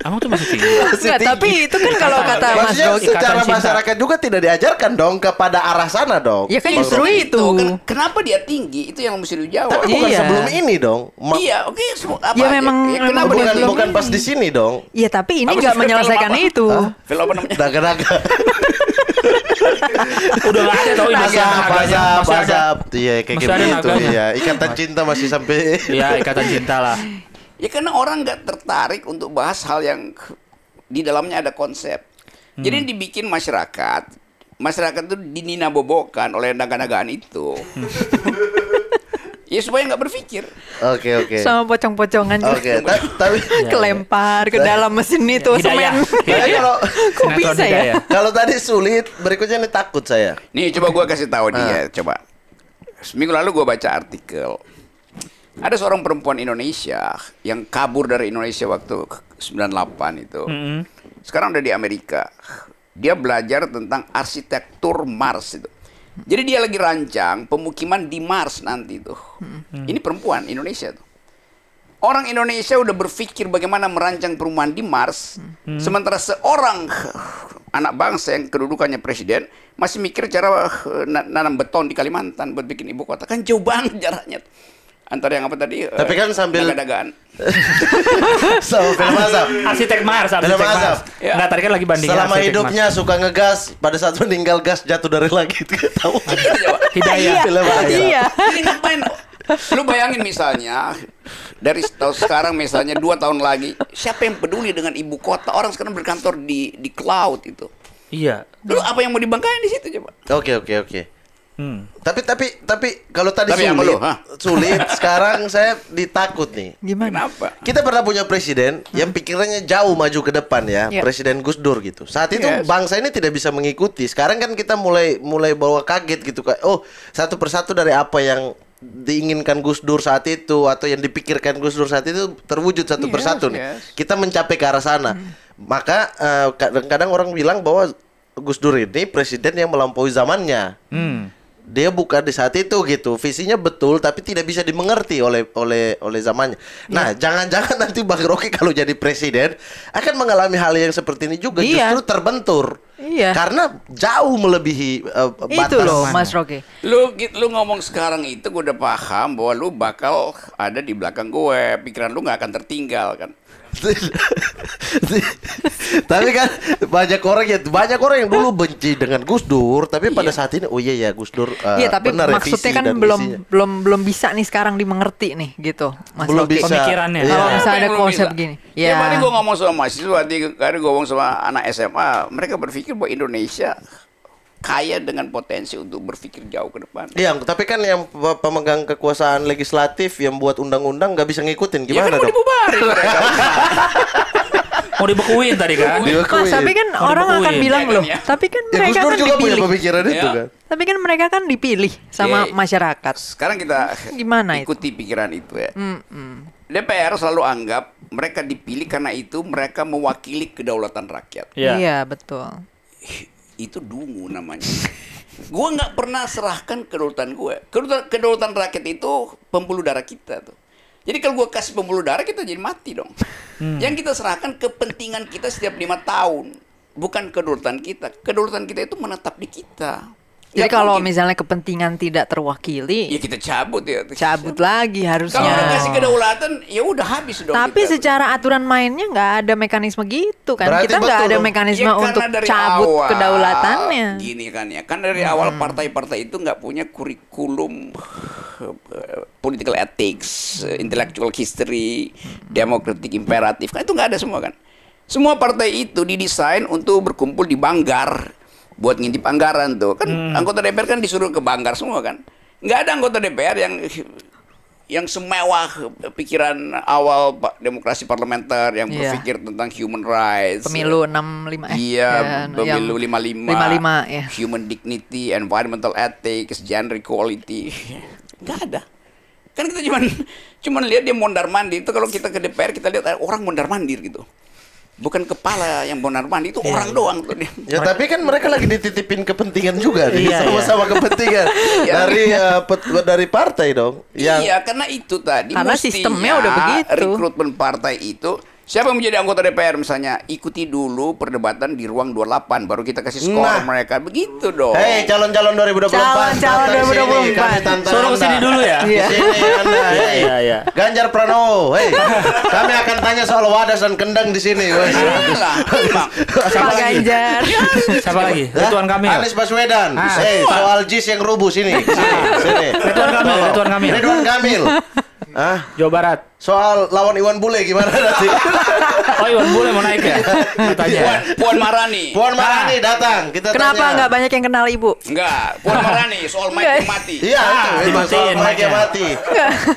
Kamu tuh masih tinggi? Masih tinggi. tapi itu kan kalau kata Mas Gogi secara masyarakat juga tidak diajarkan dong kepada arah sana dong. Ya kan justru itu. itu. Kan kenapa dia tinggi? Itu yang mesti dijawab. Tapi bukan iya. sebelum ini dong. Ma iya, oke. Okay, ya, ya memang ya, kenapa bukan, dia bukan pas di sini dong. Iya, tapi ini nggak menyelesaikan itu. Hah? Film apa namanya? Naga-naga. udah gak ada tau ini masih ada pasap, masih ada iya kayak gitu iya ikatan cinta masih sampai iya ikatan cinta lah ya karena orang nggak tertarik untuk bahas hal yang di dalamnya ada konsep hmm. jadi dibikin masyarakat masyarakat itu dinina bobokan oleh naga-nagaan itu Ya supaya nggak berpikir. Oke oke. Sama pocong-pocongan. Oke. tapi kelempar ke dalam mesin itu semen. kalau kok bisa ya? Kalau tadi sulit, berikutnya ini takut saya. Nih coba gue kasih tahu dia. Ah. Ya, coba. Seminggu lalu gue baca artikel. Ada seorang perempuan Indonesia yang kabur dari Indonesia waktu 98 itu. Sekarang udah di Amerika. Dia belajar tentang arsitektur Mars itu. Jadi dia lagi rancang pemukiman di Mars nanti tuh. Hmm. Ini perempuan Indonesia tuh. Orang Indonesia udah berpikir bagaimana merancang perumahan di Mars, hmm. hmm. sementara seorang anak bangsa yang kedudukannya presiden masih mikir cara eh, nanam beton di Kalimantan buat bikin ibu kota kan jauh banget jaraknya. Tuh antara yang apa tadi? Eh, Tapi kan sambil dagangan. so, film asap. Arsitek Mars, arsitek film ya. Nah, tadi kan lagi banding. Selama hidupnya suka ngegas, pada saat meninggal gas jatuh dari langit. Tahu? Iya, iya, Hidayah. film asap. Iya. iya. Lu bayangin misalnya dari tahun sekarang misalnya dua tahun lagi siapa yang peduli dengan ibu kota orang sekarang berkantor di di cloud itu. Iya. Lu apa yang mau dibanggain di situ coba? Oke oke oke. Hmm. Tapi tapi tapi kalau tadi tapi sulit, lo, sulit. sekarang saya ditakut nih. Gimana? Kenapa? Kita pernah punya presiden hmm? yang pikirannya jauh maju ke depan ya, yeah. presiden Gus Dur gitu. Saat itu yes. bangsa ini tidak bisa mengikuti. Sekarang kan kita mulai mulai bawa kaget gitu kayak oh satu persatu dari apa yang diinginkan Gus Dur saat itu atau yang dipikirkan Gus Dur saat itu terwujud satu yes, persatu yes. nih. Kita mencapai ke arah sana. Hmm. Maka eh, kadang-kadang uh, orang bilang bahwa Gus Dur ini presiden yang melampaui zamannya. Hmm dia bukan di saat itu gitu visinya betul tapi tidak bisa dimengerti oleh oleh oleh zamannya iya. nah jangan-jangan nanti bang Rocky kalau jadi presiden akan mengalami hal yang seperti ini juga iya. justru terbentur iya karena jauh melebihi uh, batas itu loh mas Rocky lu lu ngomong sekarang itu gue udah paham bahwa lu bakal ada di belakang gue pikiran lu nggak akan tertinggal kan tapi kan banyak orang ya banyak orang yang dulu benci dengan Gus Dur tapi pada iya. saat ini oh iya ya Gus Dur uh, iya tapi benar ya, maksudnya kan belum isinya. belum belum bisa nih sekarang dimengerti nih gitu masih belum bisa pemikirannya iya. kalau misalnya ada konsep bisa. gini ya, iya. ya gue ngomong sama mahasiswa tadi kan gue ngomong sama anak SMA mereka berpikir bahwa Indonesia kaya dengan potensi untuk berpikir jauh ke depan. Iya, tapi kan yang pemegang kekuasaan legislatif yang buat undang-undang nggak bisa ngikutin ya gimana ya kan dong? dibubarin mau dibekuin tadi kan? Dibekuin. Mas, tapi kan mau orang dibekuin. akan bilang ya, loh. Kan ya. Tapi kan ya, mereka kan juga dipilih. punya ya. itu kan. Tapi kan mereka kan dipilih sama ya, ya. masyarakat. Sekarang kita gimana ikuti itu? pikiran itu ya. Mm -mm. DPR selalu anggap mereka dipilih karena itu mereka mewakili kedaulatan rakyat. Iya, ya, betul itu dungu namanya. gue nggak pernah serahkan kedaulatan gue. Kedaulatan, kedaulatan rakyat itu pembuluh darah kita tuh. Jadi kalau gue kasih pembuluh darah kita jadi mati dong. Hmm. Yang kita serahkan kepentingan kita setiap lima tahun, bukan kedaulatan kita. Kedaulatan kita itu menetap di kita. Jadi ya, kalau mungkin. misalnya kepentingan tidak terwakili, ya kita cabut ya. Cabut lagi harusnya. Kalau kedaulatan, ya udah habis dong. Tapi kita. secara aturan mainnya nggak ada mekanisme gitu kan. Berarti kita nggak ada mekanisme ya, untuk cabut awal, kedaulatannya. Gini kan ya, kan dari hmm. awal partai-partai itu nggak punya kurikulum eh, political ethics, intellectual history, democratic imperative. Kan itu nggak ada semua kan. Semua partai itu didesain untuk berkumpul di Banggar buat ngintip anggaran tuh kan hmm. anggota DPR kan disuruh ke banggar semua kan nggak ada anggota DPR yang yang semewah pikiran awal pak demokrasi parlementer yang iya. berpikir tentang human rights pemilu 65 ya. eh. iya yeah, pemilu lima lima yeah. human dignity environmental ethics gender equality nggak ada kan kita cuman cuman lihat dia mondar mandir itu kalau kita ke DPR kita lihat eh, orang mondar mandir gitu bukan kepala yang Bonar Mandi itu yeah. orang iya. doang tuh dia. Ya tapi kan mereka lagi dititipin kepentingan juga nih iya, iya. sama-sama yeah. kepentingan dari uh, dari partai dong. Yang... Iya karena itu tadi karena sistemnya udah begitu. Rekrutmen partai itu Siapa yang menjadi anggota DPR misalnya, ikuti dulu perdebatan di ruang 28 baru kita kasih skor nah. mereka. Begitu dong. Hei, calon-calon 2024. Calon-calon 2024. Suruh sini dulu ya. Iya. Hey, ya, iya, iya, iya. Ganjar Pranowo, hei. Kami akan tanya soal wadas dan kendang di sini. Iyalah. Siapa Ganjar. Siapa lagi? Tuan kami. Anies Baswedan. Ah. Hei, soal JIS yang rubuh sini. Ah. Sini. Ridwan Kamil, Ridwan Kamil. Ridwan Kamil. Hah? Jawa Barat. Soal lawan Iwan Bule gimana nanti? oh Iwan Bule mau naik ya? Katanya. Puan, iya. Puan Marani. Puan Marani ah. datang. Kita Kenapa nggak banyak yang kenal ibu? Nggak. Puan Marani soal Mike mati. Iya ah, itu. Dimatiin, soal Mike ya. mati.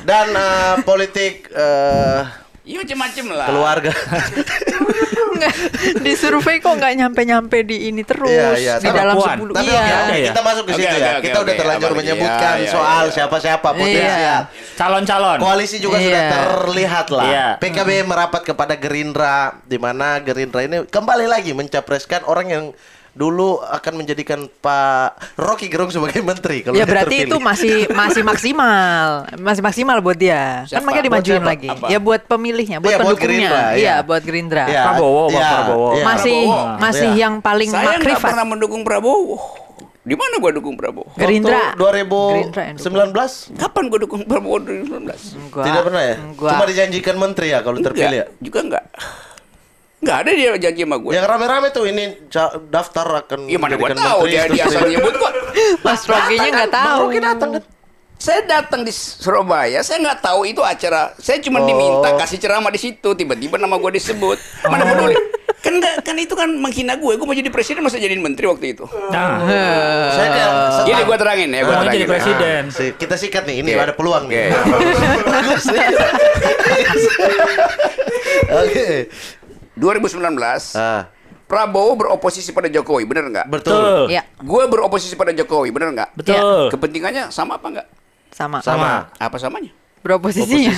Dan uh, politik. Uh, Iya macam-macam lah. Keluarga. nggak di survei kok nggak nyampe-nyampe di ini terus ya, ya, di dalam puan. sebelum tapi iya. Okay, okay, iya, iya. kita masuk ke situ okay, ya. kita udah terlanjur okay, menyebutkan iya, iya, soal iya. siapa-siapa potensial. Iya. Calon-calon. Koalisi juga iya. sudah terlihat lah. Iya. PKB merapat kepada Gerindra di mana Gerindra ini kembali lagi mencapreskan orang yang dulu akan menjadikan Pak Rocky Gerung sebagai menteri kalau Ya berarti terpilih. itu masih masih maksimal. Masih maksimal buat dia. Kan siapa? Kan makanya dimajuin lagi. Apa? Ya buat pemilihnya, buat ya, pendukungnya. Buat ya. Iya, buat Gerindra. Ya. Prabowo, ya. Prabowo. Ya. Masih Prabowo. masih ya. yang paling Saya makrifat. Saya pernah mendukung Prabowo. Di mana gua dukung Prabowo? Gerindra. Waktu 2019. Gerindra Kapan gue dukung Prabowo 2019? Enggak. Tidak pernah ya? Enggak. Cuma dijanjikan menteri ya kalau terpilih ya? Juga enggak. Enggak ada dia janji sama gue. Yang rame-rame tuh ini daftar akan Iya mana gue tahu dia dia asal nyebut gua. Mas Roginya enggak kan, tahu. Rogi datang kan. Saya datang di Surabaya, saya nggak tahu itu acara. Saya cuma oh. diminta kasih ceramah di situ, tiba-tiba nama gue disebut. Mana peduli. Kan kan itu kan menghina gue. Gue mau jadi presiden masa jadi menteri waktu itu. Nah. nah. Saya Gini gue terangin ya, gue terangin. Jadi presiden. Nah. Kita sikat nih, ini yeah. ada peluang nih. Iya, iya. Oke. Okay. 2019 uh. Ah. Prabowo beroposisi pada Jokowi, bener nggak? Betul. Ya. Gue beroposisi pada Jokowi, bener nggak? Betul. Ya. Kepentingannya sama apa nggak? Sama. Sama. Apa samanya? Beroposisinya.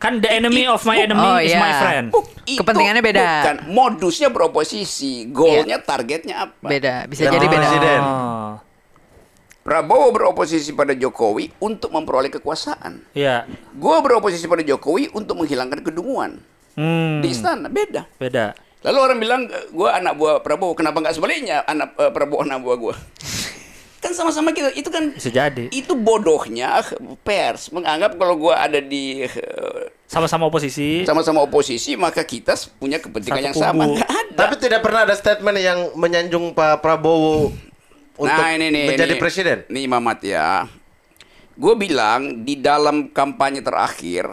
Kan the enemy of my enemy oh, is yeah. my iya. friend. Oh, itu Kepentingannya beda. Bukan modusnya beroposisi, goalnya yeah. targetnya apa? Beda, bisa jadi beda. Presiden. Oh. Prabowo beroposisi pada Jokowi untuk memperoleh kekuasaan. Iya. Yeah. Gue beroposisi pada Jokowi untuk menghilangkan kedunguan. Hmm. Di istana beda. Beda. Lalu orang bilang gue anak buah Prabowo, kenapa nggak sebaliknya anak uh, Prabowo anak buah gue? kan sama-sama kita gitu, itu kan sejati itu bodohnya eh, pers menganggap kalau gue ada di eh, sama-sama oposisi sama-sama oposisi maka kita punya kepentingan Satu yang kubu. sama ada. tapi tidak pernah ada statement yang menyanjung Pak Prabowo nah, untuk nah, ini, nih, menjadi ini, presiden nih Mamat ya gue bilang di dalam kampanye terakhir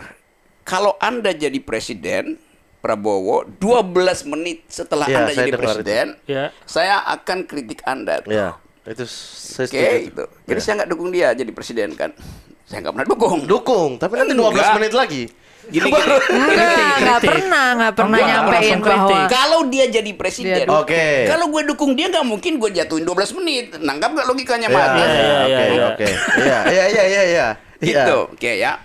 kalau Anda jadi presiden Prabowo 12 menit setelah ya, Anda jadi presiden, ya. saya akan kritik Anda. Tuh. Iya, itu saya okay, itu. Jadi ya. saya nggak dukung dia jadi presiden kan. Saya nggak pernah dukung. Dukung, tapi nanti 12 enggak. menit lagi. Gini, gini. Enggak, enggak pernah, enggak pernah enggak, nyampein bahwa kalau dia jadi presiden. Oke. Okay. Kalau gue dukung dia enggak mungkin gue jatuhin 12 menit. Nangkap enggak logikanya, Mas? Iya, iya, iya oke, oke. Iya, iya, iya, iya. Gitu, oke okay, ya.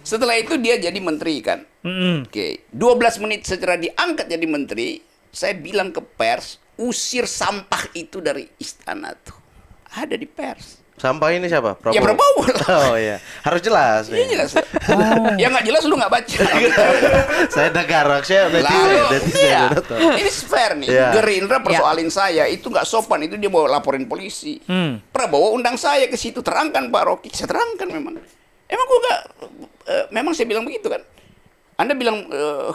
Setelah itu dia jadi menteri kan. Mm -hmm. Oke, okay. 12 menit secara diangkat jadi menteri, saya bilang ke pers, usir sampah itu dari istana tuh. Ada di pers. Sampah ini siapa? Prabowo. Ya Prabowo Oh iya. Harus jelas. Iya jelas. Oh. Yang nggak jelas lu nggak baca. Iya. saya negara, saya netizen. iya. Ini fair nih. Yeah. Gerindra iya. persoalin yeah. saya itu nggak sopan, itu dia mau laporin polisi. Hmm. Prabowo undang saya ke situ terangkan Pak Rocky, saya terangkan memang. Emang gue nggak, uh, memang saya bilang begitu kan. Anda bilang uh,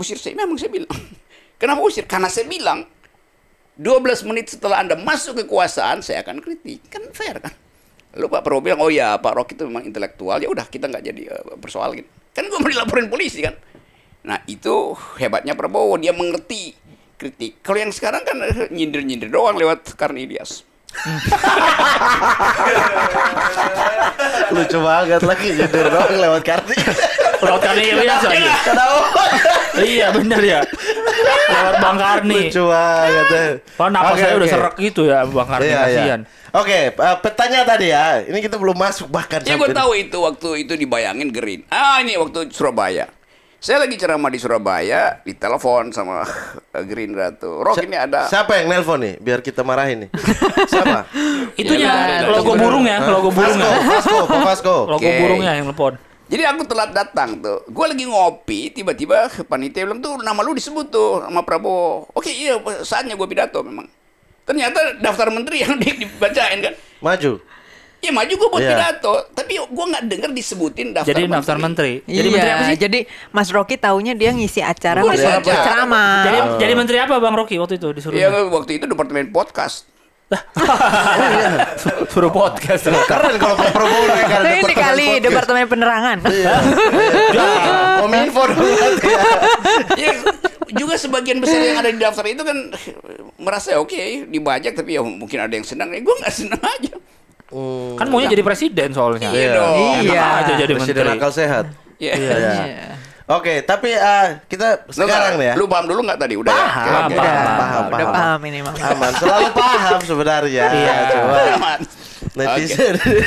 usir saya, memang saya bilang. Kenapa usir? Karena saya bilang 12 menit setelah Anda masuk kekuasaan, saya akan kritik. Kan fair kan? Lalu Pak Prabowo bilang, oh ya Pak Rocky itu memang intelektual, ya udah kita nggak jadi uh, eh, persoalan. Gitu. Kan gue mau dilaporin polisi kan? Nah itu hebatnya Prabowo, dia mengerti kritik. Kalau yang sekarang kan nyindir-nyindir doang lewat Karnidias. Lucu banget lagi jujur doang lewat kartu. lewat Karni ya lagi. Iya bener ya. Lewat Bang Karni. Lucu banget. Kalau eh. napas okay, saya udah serak gitu ya Bang Karni iya, iya. kasihan. Oke, okay, uh, eh, petanya tadi ya. Ini kita belum masuk bahkan. Ya gue tahu itu waktu itu dibayangin Green. Ah ini waktu Surabaya. Saya lagi ceramah di Surabaya, ditelepon sama Gerindra tuh. Rok ini ada. Siapa yang nelpon nih? Biar kita marahin nih. Siapa? Itunya ya, logo burung ya, logo burung Pasco, ya. Pasco, Logo burungnya yang nelpon. Jadi aku telat datang tuh. Gue lagi ngopi, tiba-tiba panitia bilang tuh nama lu disebut tuh sama Prabowo. Oke iya saatnya gue pidato memang. Ternyata daftar menteri yang dibacain kan. Maju. Ya maju gue buat yeah. pidato, tapi gue nggak denger disebutin daftar. Jadi menteri. daftar menteri. Iya, jadi iya. menteri apa sih? Jadi Mas Rocky taunya dia ngisi acara gua ngisi acara. ceramah. Jadi oh. jadi menteri apa Bang Rocky waktu itu disuruh? Iya, waktu itu departemen podcast. Oh, iya. Suruh podcast Keren kalau Pak Prabowo kan Ini kali Departemen Penerangan iya, Kominfo Juga sebagian besar yang ada di daftar itu kan Merasa ya oke dibajak Tapi ya mungkin ada yang senang ya, Gue gak senang aja Oh. Kan maunya ya. jadi presiden soalnya. Iya. iya. Enak iya. aja jadi presiden menteri. akal sehat. Iya. Yeah. Yeah. Yeah. Oke, Oke, tapi uh, kita sekarang lu, ya. Lu paham dulu nggak tadi? Udah ya? paham, ya? Okay, Paham, paham, paham, paham. Udah paham ini mah. Aman, selalu paham sebenarnya. Iya, coba. Iya, aman. Netizen. Okay.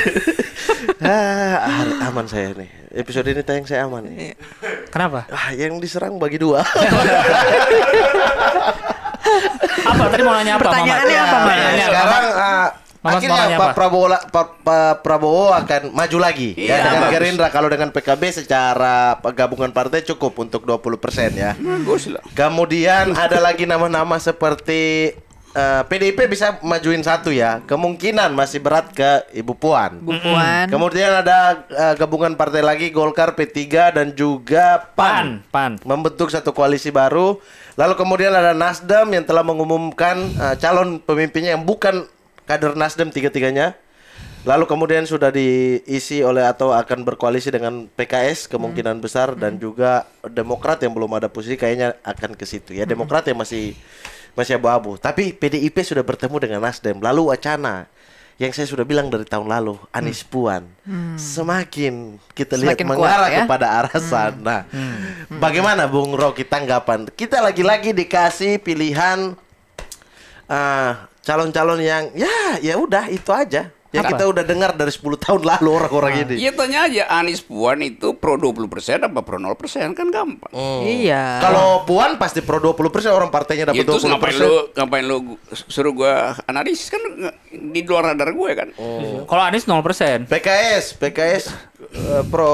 Ah, ah, aman saya nih. Episode ini tayang saya aman nih. Iya. Kenapa? Ah, yang diserang bagi dua. apa tadi mau nanya apa? Pertanyaannya apa? ya, sekarang uh, Nomor Akhirnya Pak Prabowo Pak, pa, Prabowo akan maju lagi ya, ya dengan Gerindra kalau dengan PKB secara gabungan partai cukup untuk 20% ya. Bagus lah. Kemudian ada lagi nama-nama seperti uh, eh, PDIP bisa majuin satu ya. Kemungkinan masih berat ke Ibu Puan. Bu Puan. Kemudian ada uh, gabungan partai lagi Golkar, P3 dan juga PAN. PAN. PAN. Membentuk satu koalisi baru. Lalu kemudian ada Nasdem yang telah mengumumkan uh, calon pemimpinnya yang bukan kader Nasdem tiga-tiganya. Lalu kemudian sudah diisi oleh atau akan berkoalisi dengan PKS kemungkinan hmm. besar dan hmm. juga Demokrat yang belum ada posisi kayaknya akan ke situ ya. Hmm. Demokrat yang masih masih abu-abu. Tapi PDIP sudah bertemu dengan Nasdem. Lalu wacana yang saya sudah bilang dari tahun lalu hmm. Anies hmm. Puan hmm. semakin kita semakin lihat mengarah ya? kepada arah sana. Hmm. Nah, hmm. Bagaimana Bung Rocky tanggapan? Kita lagi-lagi dikasih pilihan uh, calon-calon yang ya ya udah itu aja. Ya apa? kita udah dengar dari 10 tahun lalu orang-orang nah. ini. Ya tanya aja Anies Puan itu pro 20% apa pro 0% kan gampang. Hmm. Iya. Kalau Puan pasti pro 20% orang partainya dapat dua 20%. persen ngapain lu ngapain lu suruh gua analisis kan di luar radar gue kan. Oh. Kalau Anies 0%. PKS, PKS uh, eh, pro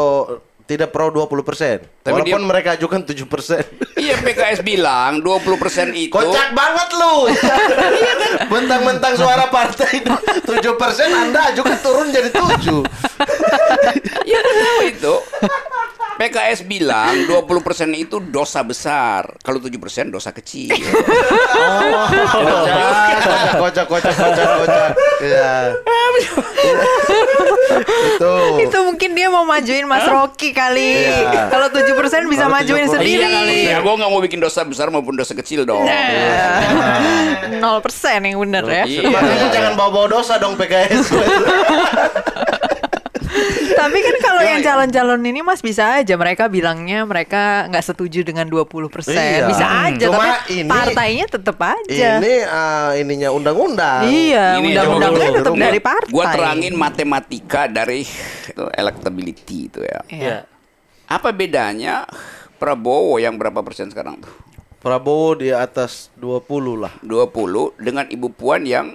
tidak pro 20%. Tapi Walaupun dia, mereka ajukan 7 persen. Iya PKS bilang 20 persen itu. Kocak banget lu. iya kan? Mentang-mentang suara partai 7 persen Anda ajukan turun jadi 7. Iya kenapa itu? PKS bilang 20 persen itu dosa besar. Kalau 7 persen dosa kecil. oh, kocak, kocak, kocak, kocak, kocak. Iya. itu. Itu mungkin dia mau majuin Mas Rocky kali. Yeah. Kalau persen bisa majuin sendiri. Iya, ya, gue gak mau bikin dosa besar maupun dosa kecil dong. Nah. Iya. Nol persen yang bener ya. Iya. Makanya jangan bawa-bawa dosa dong PKS. Tapi kan kalau iya, yang calon-calon ini Mas bisa aja mereka bilangnya mereka nggak setuju dengan 20%. Iya. Bisa aja Cuma tapi ini, partainya tetap aja. Ini uh, ininya undang-undang. Iya, undang-undangnya tetap dari partai. Gue terangin matematika dari electability itu ya. Yeah. Apa bedanya Prabowo yang berapa persen sekarang tuh? Prabowo di atas 20 lah. 20 dengan Ibu Puan yang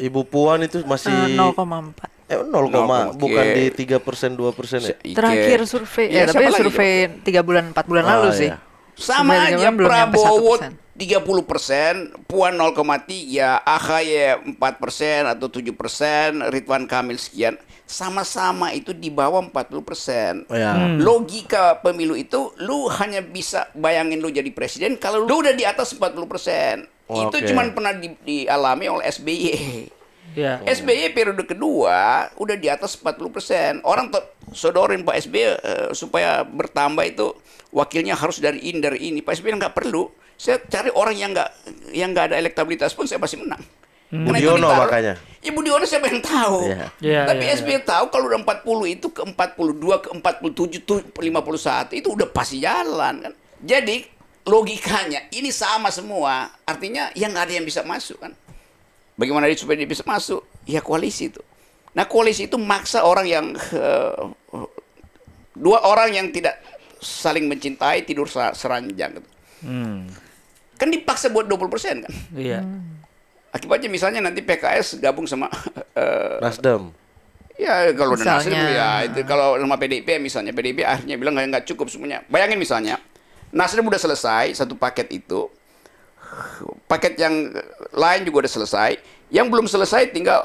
Ibu Puan itu masih 0,4. Eh 0, 0 eh, bukan okay. di 3 persen 2 persen ya? Terakhir iya. survei, ya, ya tapi survei 3 bulan 4 bulan ah, lalu ya. sih. Sama aja Prabowo 30 persen, Puan 0,3, AHY 4 persen atau 7 persen, Ridwan Kamil sekian, sama-sama itu di bawah 40 persen. Oh, ya. Hmm. Logika pemilu itu, lu hanya bisa bayangin lu jadi presiden kalau lu udah di atas 40 persen. Oh, itu okay. cuman pernah di, dialami oleh SBY. Yeah. SBY periode kedua udah di atas 40 persen. Orang sodorin Pak SBY uh, eh, supaya bertambah itu wakilnya harus dari ini dari ini. Pak SBY nggak perlu. Saya cari orang yang nggak yang nggak ada elektabilitas pun saya pasti menang. Hmm. Budiono makanya. Ya Diono siapa yang tahu. Yeah. Yeah, Tapi yeah, SBY iya. yeah. tahu kalau udah 40 itu ke 42, ke 47, tuh 51 itu udah pasti jalan kan. Jadi logikanya ini sama semua. Artinya yang ada yang bisa masuk kan. Bagaimana dia supaya dia bisa masuk? Ya koalisi itu. Nah koalisi itu maksa orang yang uh, dua orang yang tidak saling mencintai tidur seranjang. Gitu. Hmm. Kan dipaksa buat 20 persen kan? Iya. Hmm. Akibatnya misalnya nanti PKS gabung sama uh, Nasdem. Ya kalau Nasdem ya itu kalau sama PDIP misalnya PDIP akhirnya bilang nggak cukup semuanya. Bayangin misalnya Nasdem udah selesai satu paket itu paket yang lain juga udah selesai. Yang belum selesai tinggal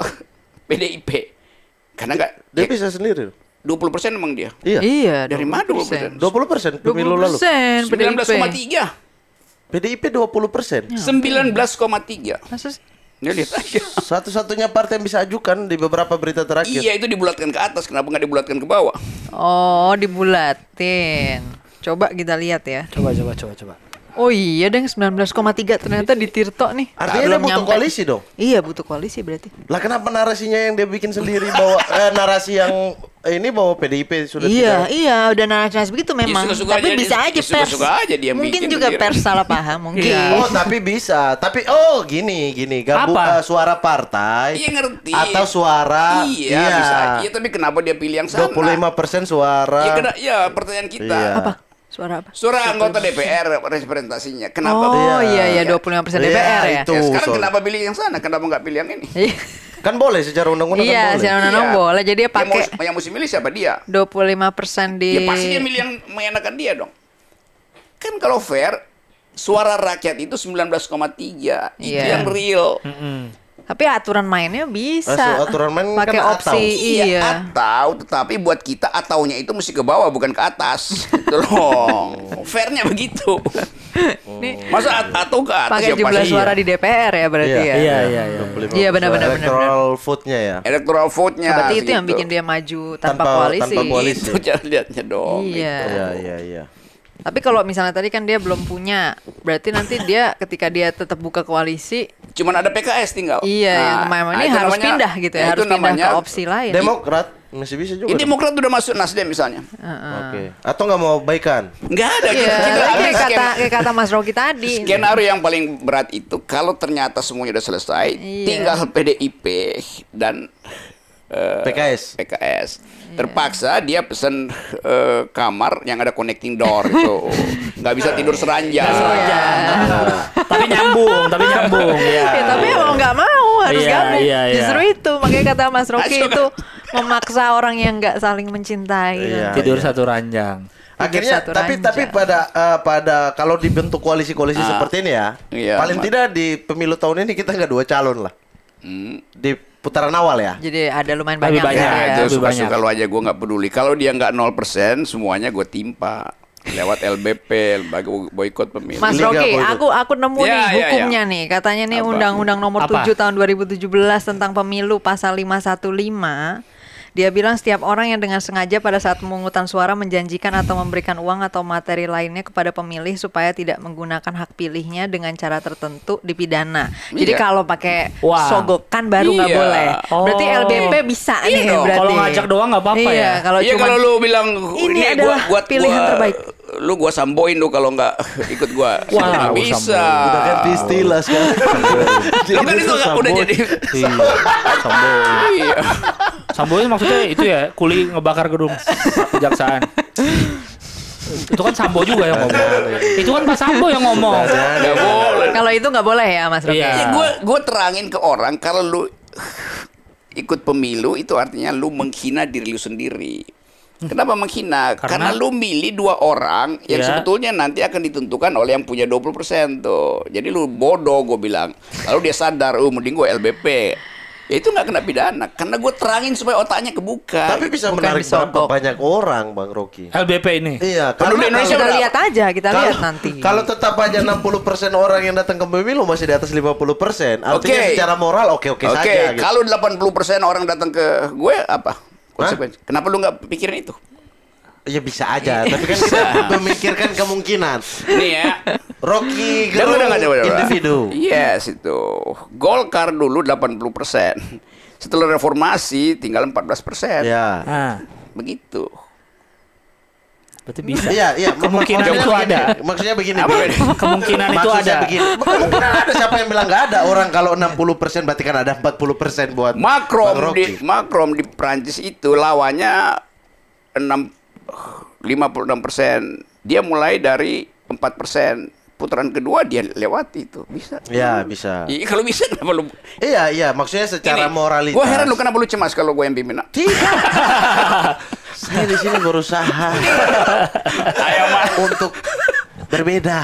PDIP. Karena nggak dia ya, bisa sendiri. 20 persen emang dia. Iya. iya Dari mana 20 persen? 20 persen pemilu lalu. 19,3. PDIP 20 persen. Ya, 19,3. Masa sih? Ya, Satu-satunya partai yang bisa ajukan di beberapa berita terakhir. Iya, itu dibulatkan ke atas. Kenapa nggak dibulatkan ke bawah? Oh, dibulatin. Coba kita lihat ya. Coba, coba, coba, coba. Oh iya deng 19,3 ternyata di Tirto nih. Artinya dia butuh koalisi dong. Iya butuh koalisi berarti. Lah kenapa narasinya yang dia bikin sendiri bawa eh, narasi yang ini bawa PDIP sudah Iya, tidak... iya udah narasi begitu iya, memang. Ya, tapi aja, bisa aja iya, pers. Suka aja dia mungkin bikin juga pers salah paham mungkin. Iya. Oh, tapi bisa. Tapi oh gini, gini, gabung Apa? Uh, suara partai. Iya ngerti. Atau suara Iya, iya. bisa Iya Tapi kenapa dia pilih yang sama? 25% suara. Iya, ya, pertanyaan kita. Iya. Apa? Suara apa? Suara anggota DPR representasinya. Kenapa? Oh iya iya 25% DPR ya. ya. Itu, ya sekarang kenapa pilih yang sana? Kenapa nggak pilih yang ini? kan boleh secara undang-undang iya, kan boleh. secara undang-undang kan iya, iya. boleh. Jadi dia pakai yang, mau, yang mesti milih siapa dia? 25% di Ya pasti dia milih yang menyenangkan dia dong. Kan kalau fair suara rakyat itu 19,3 yeah. itu iya. yang real. Mm -hmm. Tapi aturan mainnya bisa. Masuk, aturan main kan pakai kan opsi atau. Iya, iya. atau tetapi buat kita ataunya itu mesti ke bawah bukan ke atas. dong. Gitu Fairnya begitu. Nih, masa atau ke atas pakai ya jumlah suara iya. di DPR ya berarti iya, ya. Iya iya iya. Iya benar-benar electoral vote-nya ya. Electoral vote-nya. Berarti itu gitu. yang bikin dia maju tanpa, tanpa koalisi. Tanpa koalisi. Itu cara lihatnya dong. Iya. Gitu. Iya iya iya. Tapi kalau misalnya tadi kan dia belum punya, berarti nanti dia ketika dia tetap buka koalisi cuman ada PKS tinggal. Iya, ya, nah, yang nah, ini harus namanya, pindah gitu ya, harus pindah ke opsi lain. Demokrat masih bisa juga. Ini Demokrat udah masuk Nasdem misalnya. Oke. Okay. Atau nggak mau baikan? Nggak ada. Yeah. Kita kayak kata kayak kata Mas Rocky tadi. Skenario yang paling berat itu kalau ternyata semuanya udah selesai, yeah. tinggal PDIP dan uh, eh, PKS. PKS. Terpaksa dia pesen uh, kamar yang ada connecting door itu. Nggak bisa tidur seranjang. seranjang. Ah. tapi nyambung, tapi nyambung. Ya. ya tapi ya mau nggak mau harus ya, gabung. Ya, ya. Justru itu makanya kata Mas Rocky itu memaksa orang yang nggak saling mencintai. ya. tidur satu ranjang akhirnya tapi ranjang. tapi pada uh, pada kalau dibentuk koalisi-koalisi uh, seperti ini ya iya, paling tidak di pemilu tahun ini kita nggak dua calon lah hmm. di putaran awal ya. Jadi ada lumayan banyak. Lebih banyak. Gitu ya, ya. suka suka lu aja gue nggak peduli. Kalau dia nggak persen, semuanya gue timpa lewat LBP lembaga boykot pemilu. Mas Rocky, aku aku nemu ya, nih ya, hukumnya ya, ya. nih. Katanya nih Undang-Undang Nomor Apa? 7 tahun 2017 tentang pemilu pasal 515 dia bilang setiap orang yang dengan sengaja pada saat pemungutan suara menjanjikan atau memberikan uang atau materi lainnya kepada pemilih supaya tidak menggunakan hak pilihnya dengan cara tertentu dipidana. Iya. Jadi kalau pakai wow. sogokan baru nggak iya. boleh. Oh. Berarti LBP bisa iya nih dong. berarti. Kalau ngajak doang nggak apa-apa iya, ya. Kalau iya, kalau lu bilang ini, ini adalah gua, gua, pilihan gua, terbaik lu gua samboin lu kalau nggak ikut gua. Wah, gak bisa. Udah kan istilah sekarang. Iya. lu kan itu udah jadi iya, samboin. Iya. Samboin maksudnya itu ya kuli ngebakar gedung kejaksaan. itu kan Sambo juga yang ngomong. itu kan Pak Sambo yang ngomong. Gak boleh. Kalau itu nggak boleh ya Mas Rocky. Iya. Gue gue terangin ke orang kalau lu ikut pemilu itu artinya lu menghina diri lu sendiri Kenapa menghina? Karena, Karena lu milih dua orang yang yeah. sebetulnya nanti akan ditentukan oleh yang punya 20% tuh. Jadi lu bodoh gue bilang. Lalu dia sadar, "Oh, mending gue LBP." Ya itu nggak kena pidana karena gue terangin supaya otaknya kebuka. Tapi bisa Bukan menarik berapa banyak orang, Bang Rocky. LBP ini. Iya, kalau di Indonesia kita lihat aja, kita kalo, lihat nanti. Kalau tetap aja 60% orang yang datang ke pemilu masih di atas 50%, artinya okay. secara moral oke-oke okay, okay okay. saja gitu. Kalau 80% orang datang ke gue apa? Konsekuensi. Hah? Kenapa lu nggak pikirin itu? Ya bisa aja, iya. tapi kan kita memikirkan kemungkinan. Ini ya. Rocky Gerung individu. Yes itu. Golkar dulu 80 persen. Setelah reformasi tinggal 14 persen. Ya. Ah. Begitu. Berarti bisa. Iya, iya. Kemungkinan itu ada. Maksudnya begini. Kemungkinan itu ada. Begini. Kemungkinan ada siapa yang bilang nggak ada? Orang kalau 60% berarti kan ada 40% buat makro di Makrom di Prancis itu lawannya 6 56%. Dia mulai dari 4% putaran kedua dia lewati itu bisa ya bisa iya kalau bisa kenapa lu iya iya maksudnya secara moralis moralitas gue heran lu kenapa lu cemas kalau gue yang pimpin tidak saya di sini berusaha Ayo, Mas. untuk berbeda.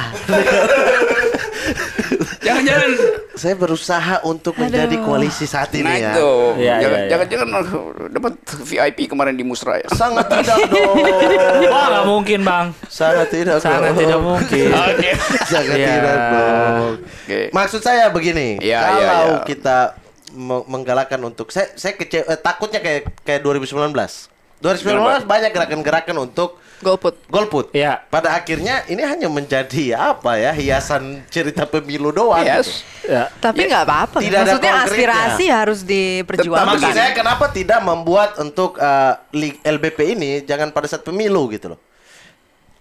Jangan-jangan saya berusaha untuk Aduh. menjadi koalisi saat ini nah, ya. Itu. ya iya, iya. Jangan-jangan ya, ya. dapat VIP kemarin di Musra ya. Sangat tidak dong. Wah, nggak mungkin, Bang. Sangat tidak Sangat dong. tidak mungkin. Oke. Okay. Sangat ya. tidak dong. Okay. Maksud saya begini, ya, kalau ya, ya. kita menggalakkan untuk saya saya kece eh, takutnya kayak kayak 2019 2019 banyak gerakan-gerakan untuk golput. Golput. Ya. Pada akhirnya ini hanya menjadi apa ya hiasan cerita pemilu doang. Yes. Gitu. Ya. Tapi ya. nggak ya, apa-apa. Tidak Maksudnya ada aspirasi harus diperjuangkan. Maksud saya kenapa tidak membuat untuk uh, eh, LBP ini jangan pada saat pemilu gitu loh.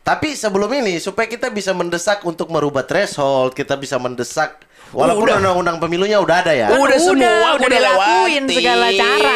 Tapi sebelum ini supaya kita bisa mendesak untuk merubah threshold, kita bisa mendesak Walaupun undang-undang pemilunya udah ada ya. Udah, udah semua udah, udah dilakuin segala cara.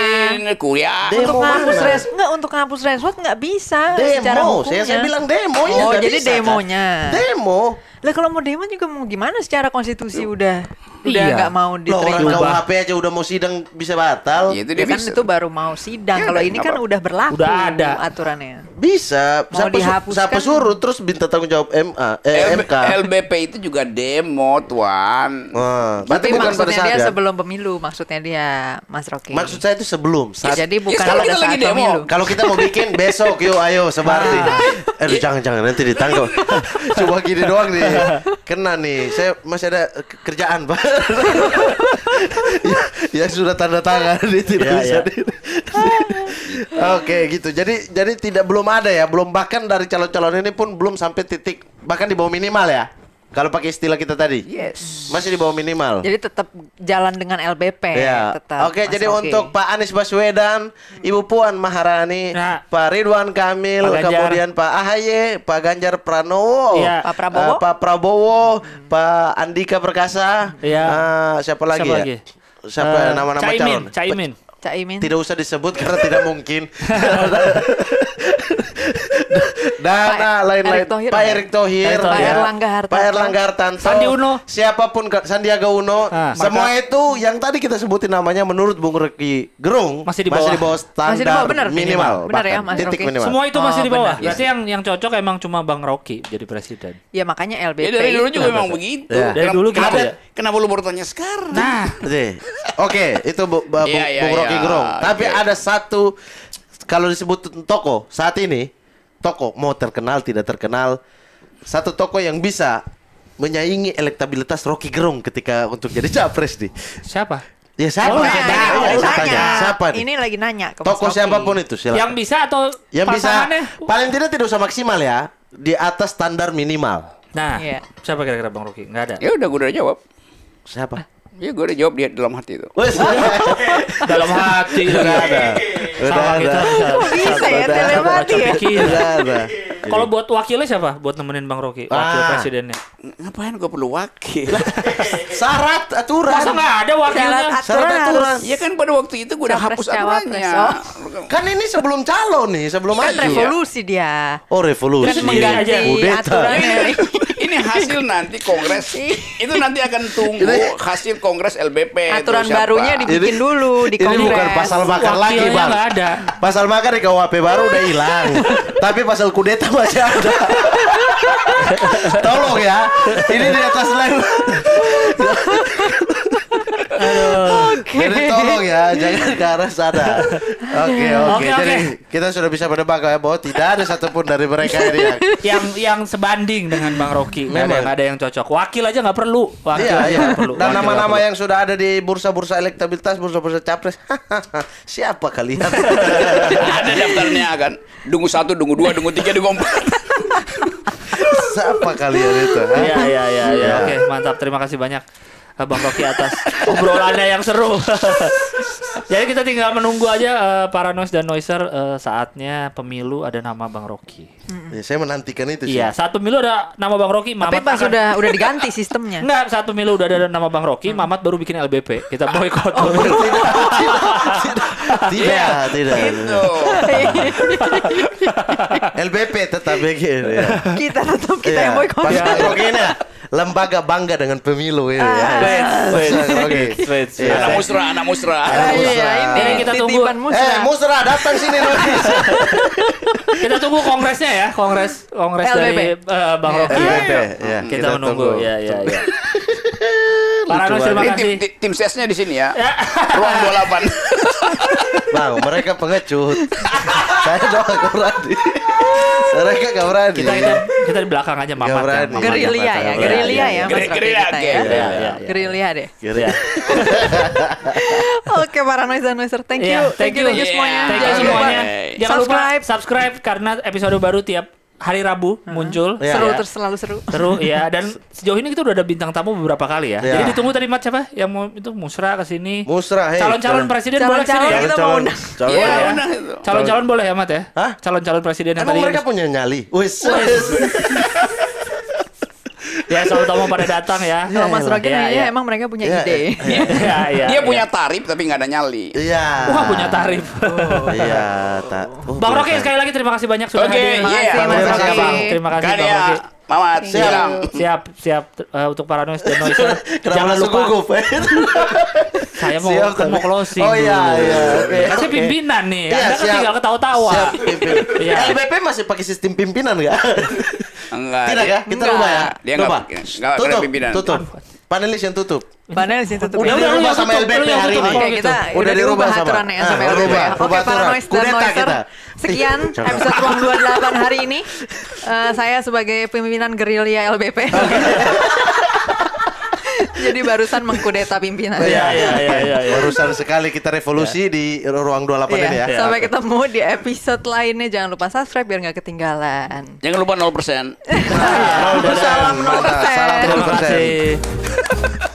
Kuliah. Demo untuk ngapus res enggak untuk ngapus threshold enggak bisa demo. secara hukumnya. Saya, saya bilang demo ya. Oh, jadi bisa, demonya. Kan? Demo. Lah kalau mau demo juga mau gimana secara konstitusi udah udah iya. nggak iya. mau diterima. Loh, HP aja udah mau sidang bisa batal. Ya, itu dia ya, kan bisa. itu baru mau sidang. Ya, Kalau ini kan udah berlaku udah ada. aturannya. Bisa. Mau siapa, dihapuskan. Siapa suruh terus minta tanggung jawab MA, eh, LB, MK. LBP itu juga demo, tuan. Wah, Tapi bukan maksudnya saat dia ya? sebelum pemilu, maksudnya dia, Mas Rocky. Maksud saya itu sebelum. Saat... Ya, jadi bukan ya, pada kita saat lagi demo. pemilu. Kalau kita mau bikin besok, yuk ayo sebarin. Ah. Eh, jangan-jangan nanti ditangkap. Coba gini doang nih kena nih. Saya masih ada kerjaan, Pak. ya, ya sudah tanda tangan dia tidak ya, bisa. Ya. Oke, gitu. Jadi jadi tidak belum ada ya, belum bahkan dari calon-calon ini pun belum sampai titik bahkan di bawah minimal ya. Kalau pakai istilah kita tadi, yes. masih di bawah minimal. Jadi tetap jalan dengan LBP. Ya. Tetap Oke, jadi okay. untuk Pak Anies Baswedan, hmm. Ibu Puan Maharani, nah, Pak Ridwan Kamil, Pak kemudian Pak Ahaye, Pak Ganjar Pranowo, yeah. Ya. Pak Prabowo, uh, Pak Prabowo, hmm. Pak Andika Perkasa, yeah. Ya. uh, siapa lagi? Siapa ya? Siapa uh, nama-nama Caimin, calon? Caimin. Caimin. Tidak usah disebut karena tidak mungkin. Dana lain-lain Pak Erick Thohir ya. Pak Erlangga Hartanto Pak Erlangga Hartanto Sandi Uno siapapun Sandiaga Uno ha. Ah. semua Maka, itu yang tadi kita sebutin namanya menurut Bung Reki Gerung masih di bawah, masih di bawah standar masih di bawah, bener, minimal benar ya Mas titik minimal semua itu oh, masih di bawah bener. berarti yang yang cocok emang cuma Bang Rocky jadi presiden ya makanya LBP ya, ya, dari dulu juga memang begitu dari dulu kenapa ya? kenapa lu baru tanya sekarang nah oke itu iya, iya, Bung Rocky iya. Gerung tapi ada satu kalau disebut toko saat ini toko mau terkenal tidak terkenal satu toko yang bisa menyaingi elektabilitas Rocky Gerung ketika untuk jadi capres nih. Siapa? Ya siapa? Oh, nah, nah, nah, tanya. Siapa nih? Ini lagi nanya ke Toko siapapun itu silakan. Yang bisa atau yang bisa paling tidak tidak usah maksimal ya, di atas standar minimal. Nah, yeah. siapa kira-kira Bang Rocky? nggak ada. Ya udah gue udah jawab. Siapa? Iya gue udah jawab dia dalam hati itu. dalam hati iya, udah ada. Iya. ada. Bisa ya hati ya. Iya. Kalau buat wakilnya siapa? Buat nemenin Bang Rocky, wakil ah. presidennya. Ngapain gue perlu wakil? Syarat aturan. Masa nggak ada wakilnya? Syarat aturan. Iya kan pada waktu itu gue udah hapus aturannya. Oh. Kan ini sebelum calon nih, sebelum kan ya? revolusi dia. Oh revolusi. Kan mengganti aturannya. ini hasil nanti kongres iya. itu nanti akan tunggu hasil kongres LBP aturan itu barunya dibikin ini, dulu di kongres ini bukan pasal makar lagi bang ada. pasal makar di KUHP baru udah hilang tapi pasal kudeta masih ada tolong ya ini di atas level Oke. Okay. Jadi tolong ya, jangan ke arah sana. Oke, okay, oke. Okay. Okay, Jadi okay. kita sudah bisa menebak ya bahwa tidak ada satupun dari mereka ini yang yang, yang sebanding dengan Bang Rocky. Memang. Ada yang ada yang cocok. Wakil aja nggak perlu. Wakil iya, iya. perlu. Dan nama-nama yang sudah ada di bursa-bursa elektabilitas, bursa-bursa capres. Siapa kalian? ada daftarnya kan. Dungu satu, dungu dua, dungu tiga, dungu empat. Siapa kalian itu? Iya iya, iya, iya, iya. Oke, mantap. Terima kasih banyak. Bang Rocky atas obrolannya yang seru. Jadi kita tinggal menunggu aja uh, eh, para noise dan noiser uh, eh, saatnya pemilu ada nama Bang Rocky. Mm-hmm. Ya, saya menantikan itu sih. Iya, saat pemilu ada nama Bang Rocky, Mamat Tapi pas akan... udah udah diganti sistemnya. Enggak, saat pemilu udah ada nama Bang Rocky, hmm. Mamat baru bikin LBP. Kita ah. boikot. Oh, tidak, tidak, tidak, tidak. Gitu. LBP tetap bikin. Ya. Kita tetap kita ya. yang boikot. Rocky lembaga bangga dengan pemilu ini ya. Oke. Anak musra, anak ah, iya, musra. Ini kita tunggu kan musra. Eh, musra datang sini nanti. Kita tunggu kongresnya ya, kongres kongres dari eh, Bang Rocky. Ya. Kita menunggu. Ya, ya, ya. Pak Rano terima kasih. tim, tim sesnya di sini ya. ya. Ruang 28. Bang, mereka pengecut. Saya doang berani. Mereka gak berani. Kita kita, kita di belakang aja mamat. Gak ya, Gerilya ya, gerilya ya. ya. Gerilya ya. Gerilya deh. Gerilya. Oke, Pak Rano Noiser. Thank iya, you. Thank you semuanya. Thank you semuanya. Jangan lupa subscribe karena episode baru tiap hari Rabu uh -huh. muncul. yeah, seru yeah. terus selalu seru. Seru ya dan sejauh ini kita udah ada bintang tamu beberapa kali ya. yeah. Jadi ditunggu tadi Mat siapa? Yang mau itu Musra kesini Musra, hey. Calon-calon presiden calon, -calon boleh calon, sini calon Kita mau undang. Calon, iya, iya, ya, calon Undang Calon-calon boleh ya Mat ya? Hah? Calon-calon presiden yang tadi. mereka punya nyali? Wis. ya selamat tamu pada datang ya. Kalau Mas Rocky ya, ya, ya, emang mereka punya ya, ide. Iya, iya. Ya, Dia ya. punya tarif tapi nggak ada nyali. Iya. Wah, punya tarif. Oh, iya, ta oh, Bang Rocky sekali lagi terima kasih banyak sudah okay, hadir. Oke, yeah. terima, iya, terima kasih Bang. Terima kasih Bang Rocky. Mamat, siap. siap, siap uh, untuk para noise dan noise. Jangan lupa. gugup? Saya mau siap, mau closing. Oh iya, iya. Okay, pimpinan nih. Iya, Anda kan tinggal ketawa-tawa. Siap, pimpin. Iya. LBP masih pakai sistem pimpinan nggak? Enggak. Tidak ya? Kita enggak. rubah ya? Dia rubah. Enggak, ada pimpinan. Tutup. Panelis yang tutup. Panelis yang tutup. Udah, dirubah ya, ah, rubah sama LBP hari ini. Oke, kita udah dirubah sama. Aturannya sama LBP. Oke, para noise dan noiser. Sekian episode Ruang 28 hari ini. Saya sebagai pimpinan gerilya LBP. Jadi barusan mengkudeta pimpinan. Iya, iya, iya, iya. Barusan sekali kita revolusi yeah. di ruang 28 yeah. ini ya. Sampai ketemu di episode lainnya. Jangan lupa subscribe biar nggak ketinggalan. Jangan lupa 0%. 0%. Salam 0%. Salam 0%. 0%. 0%.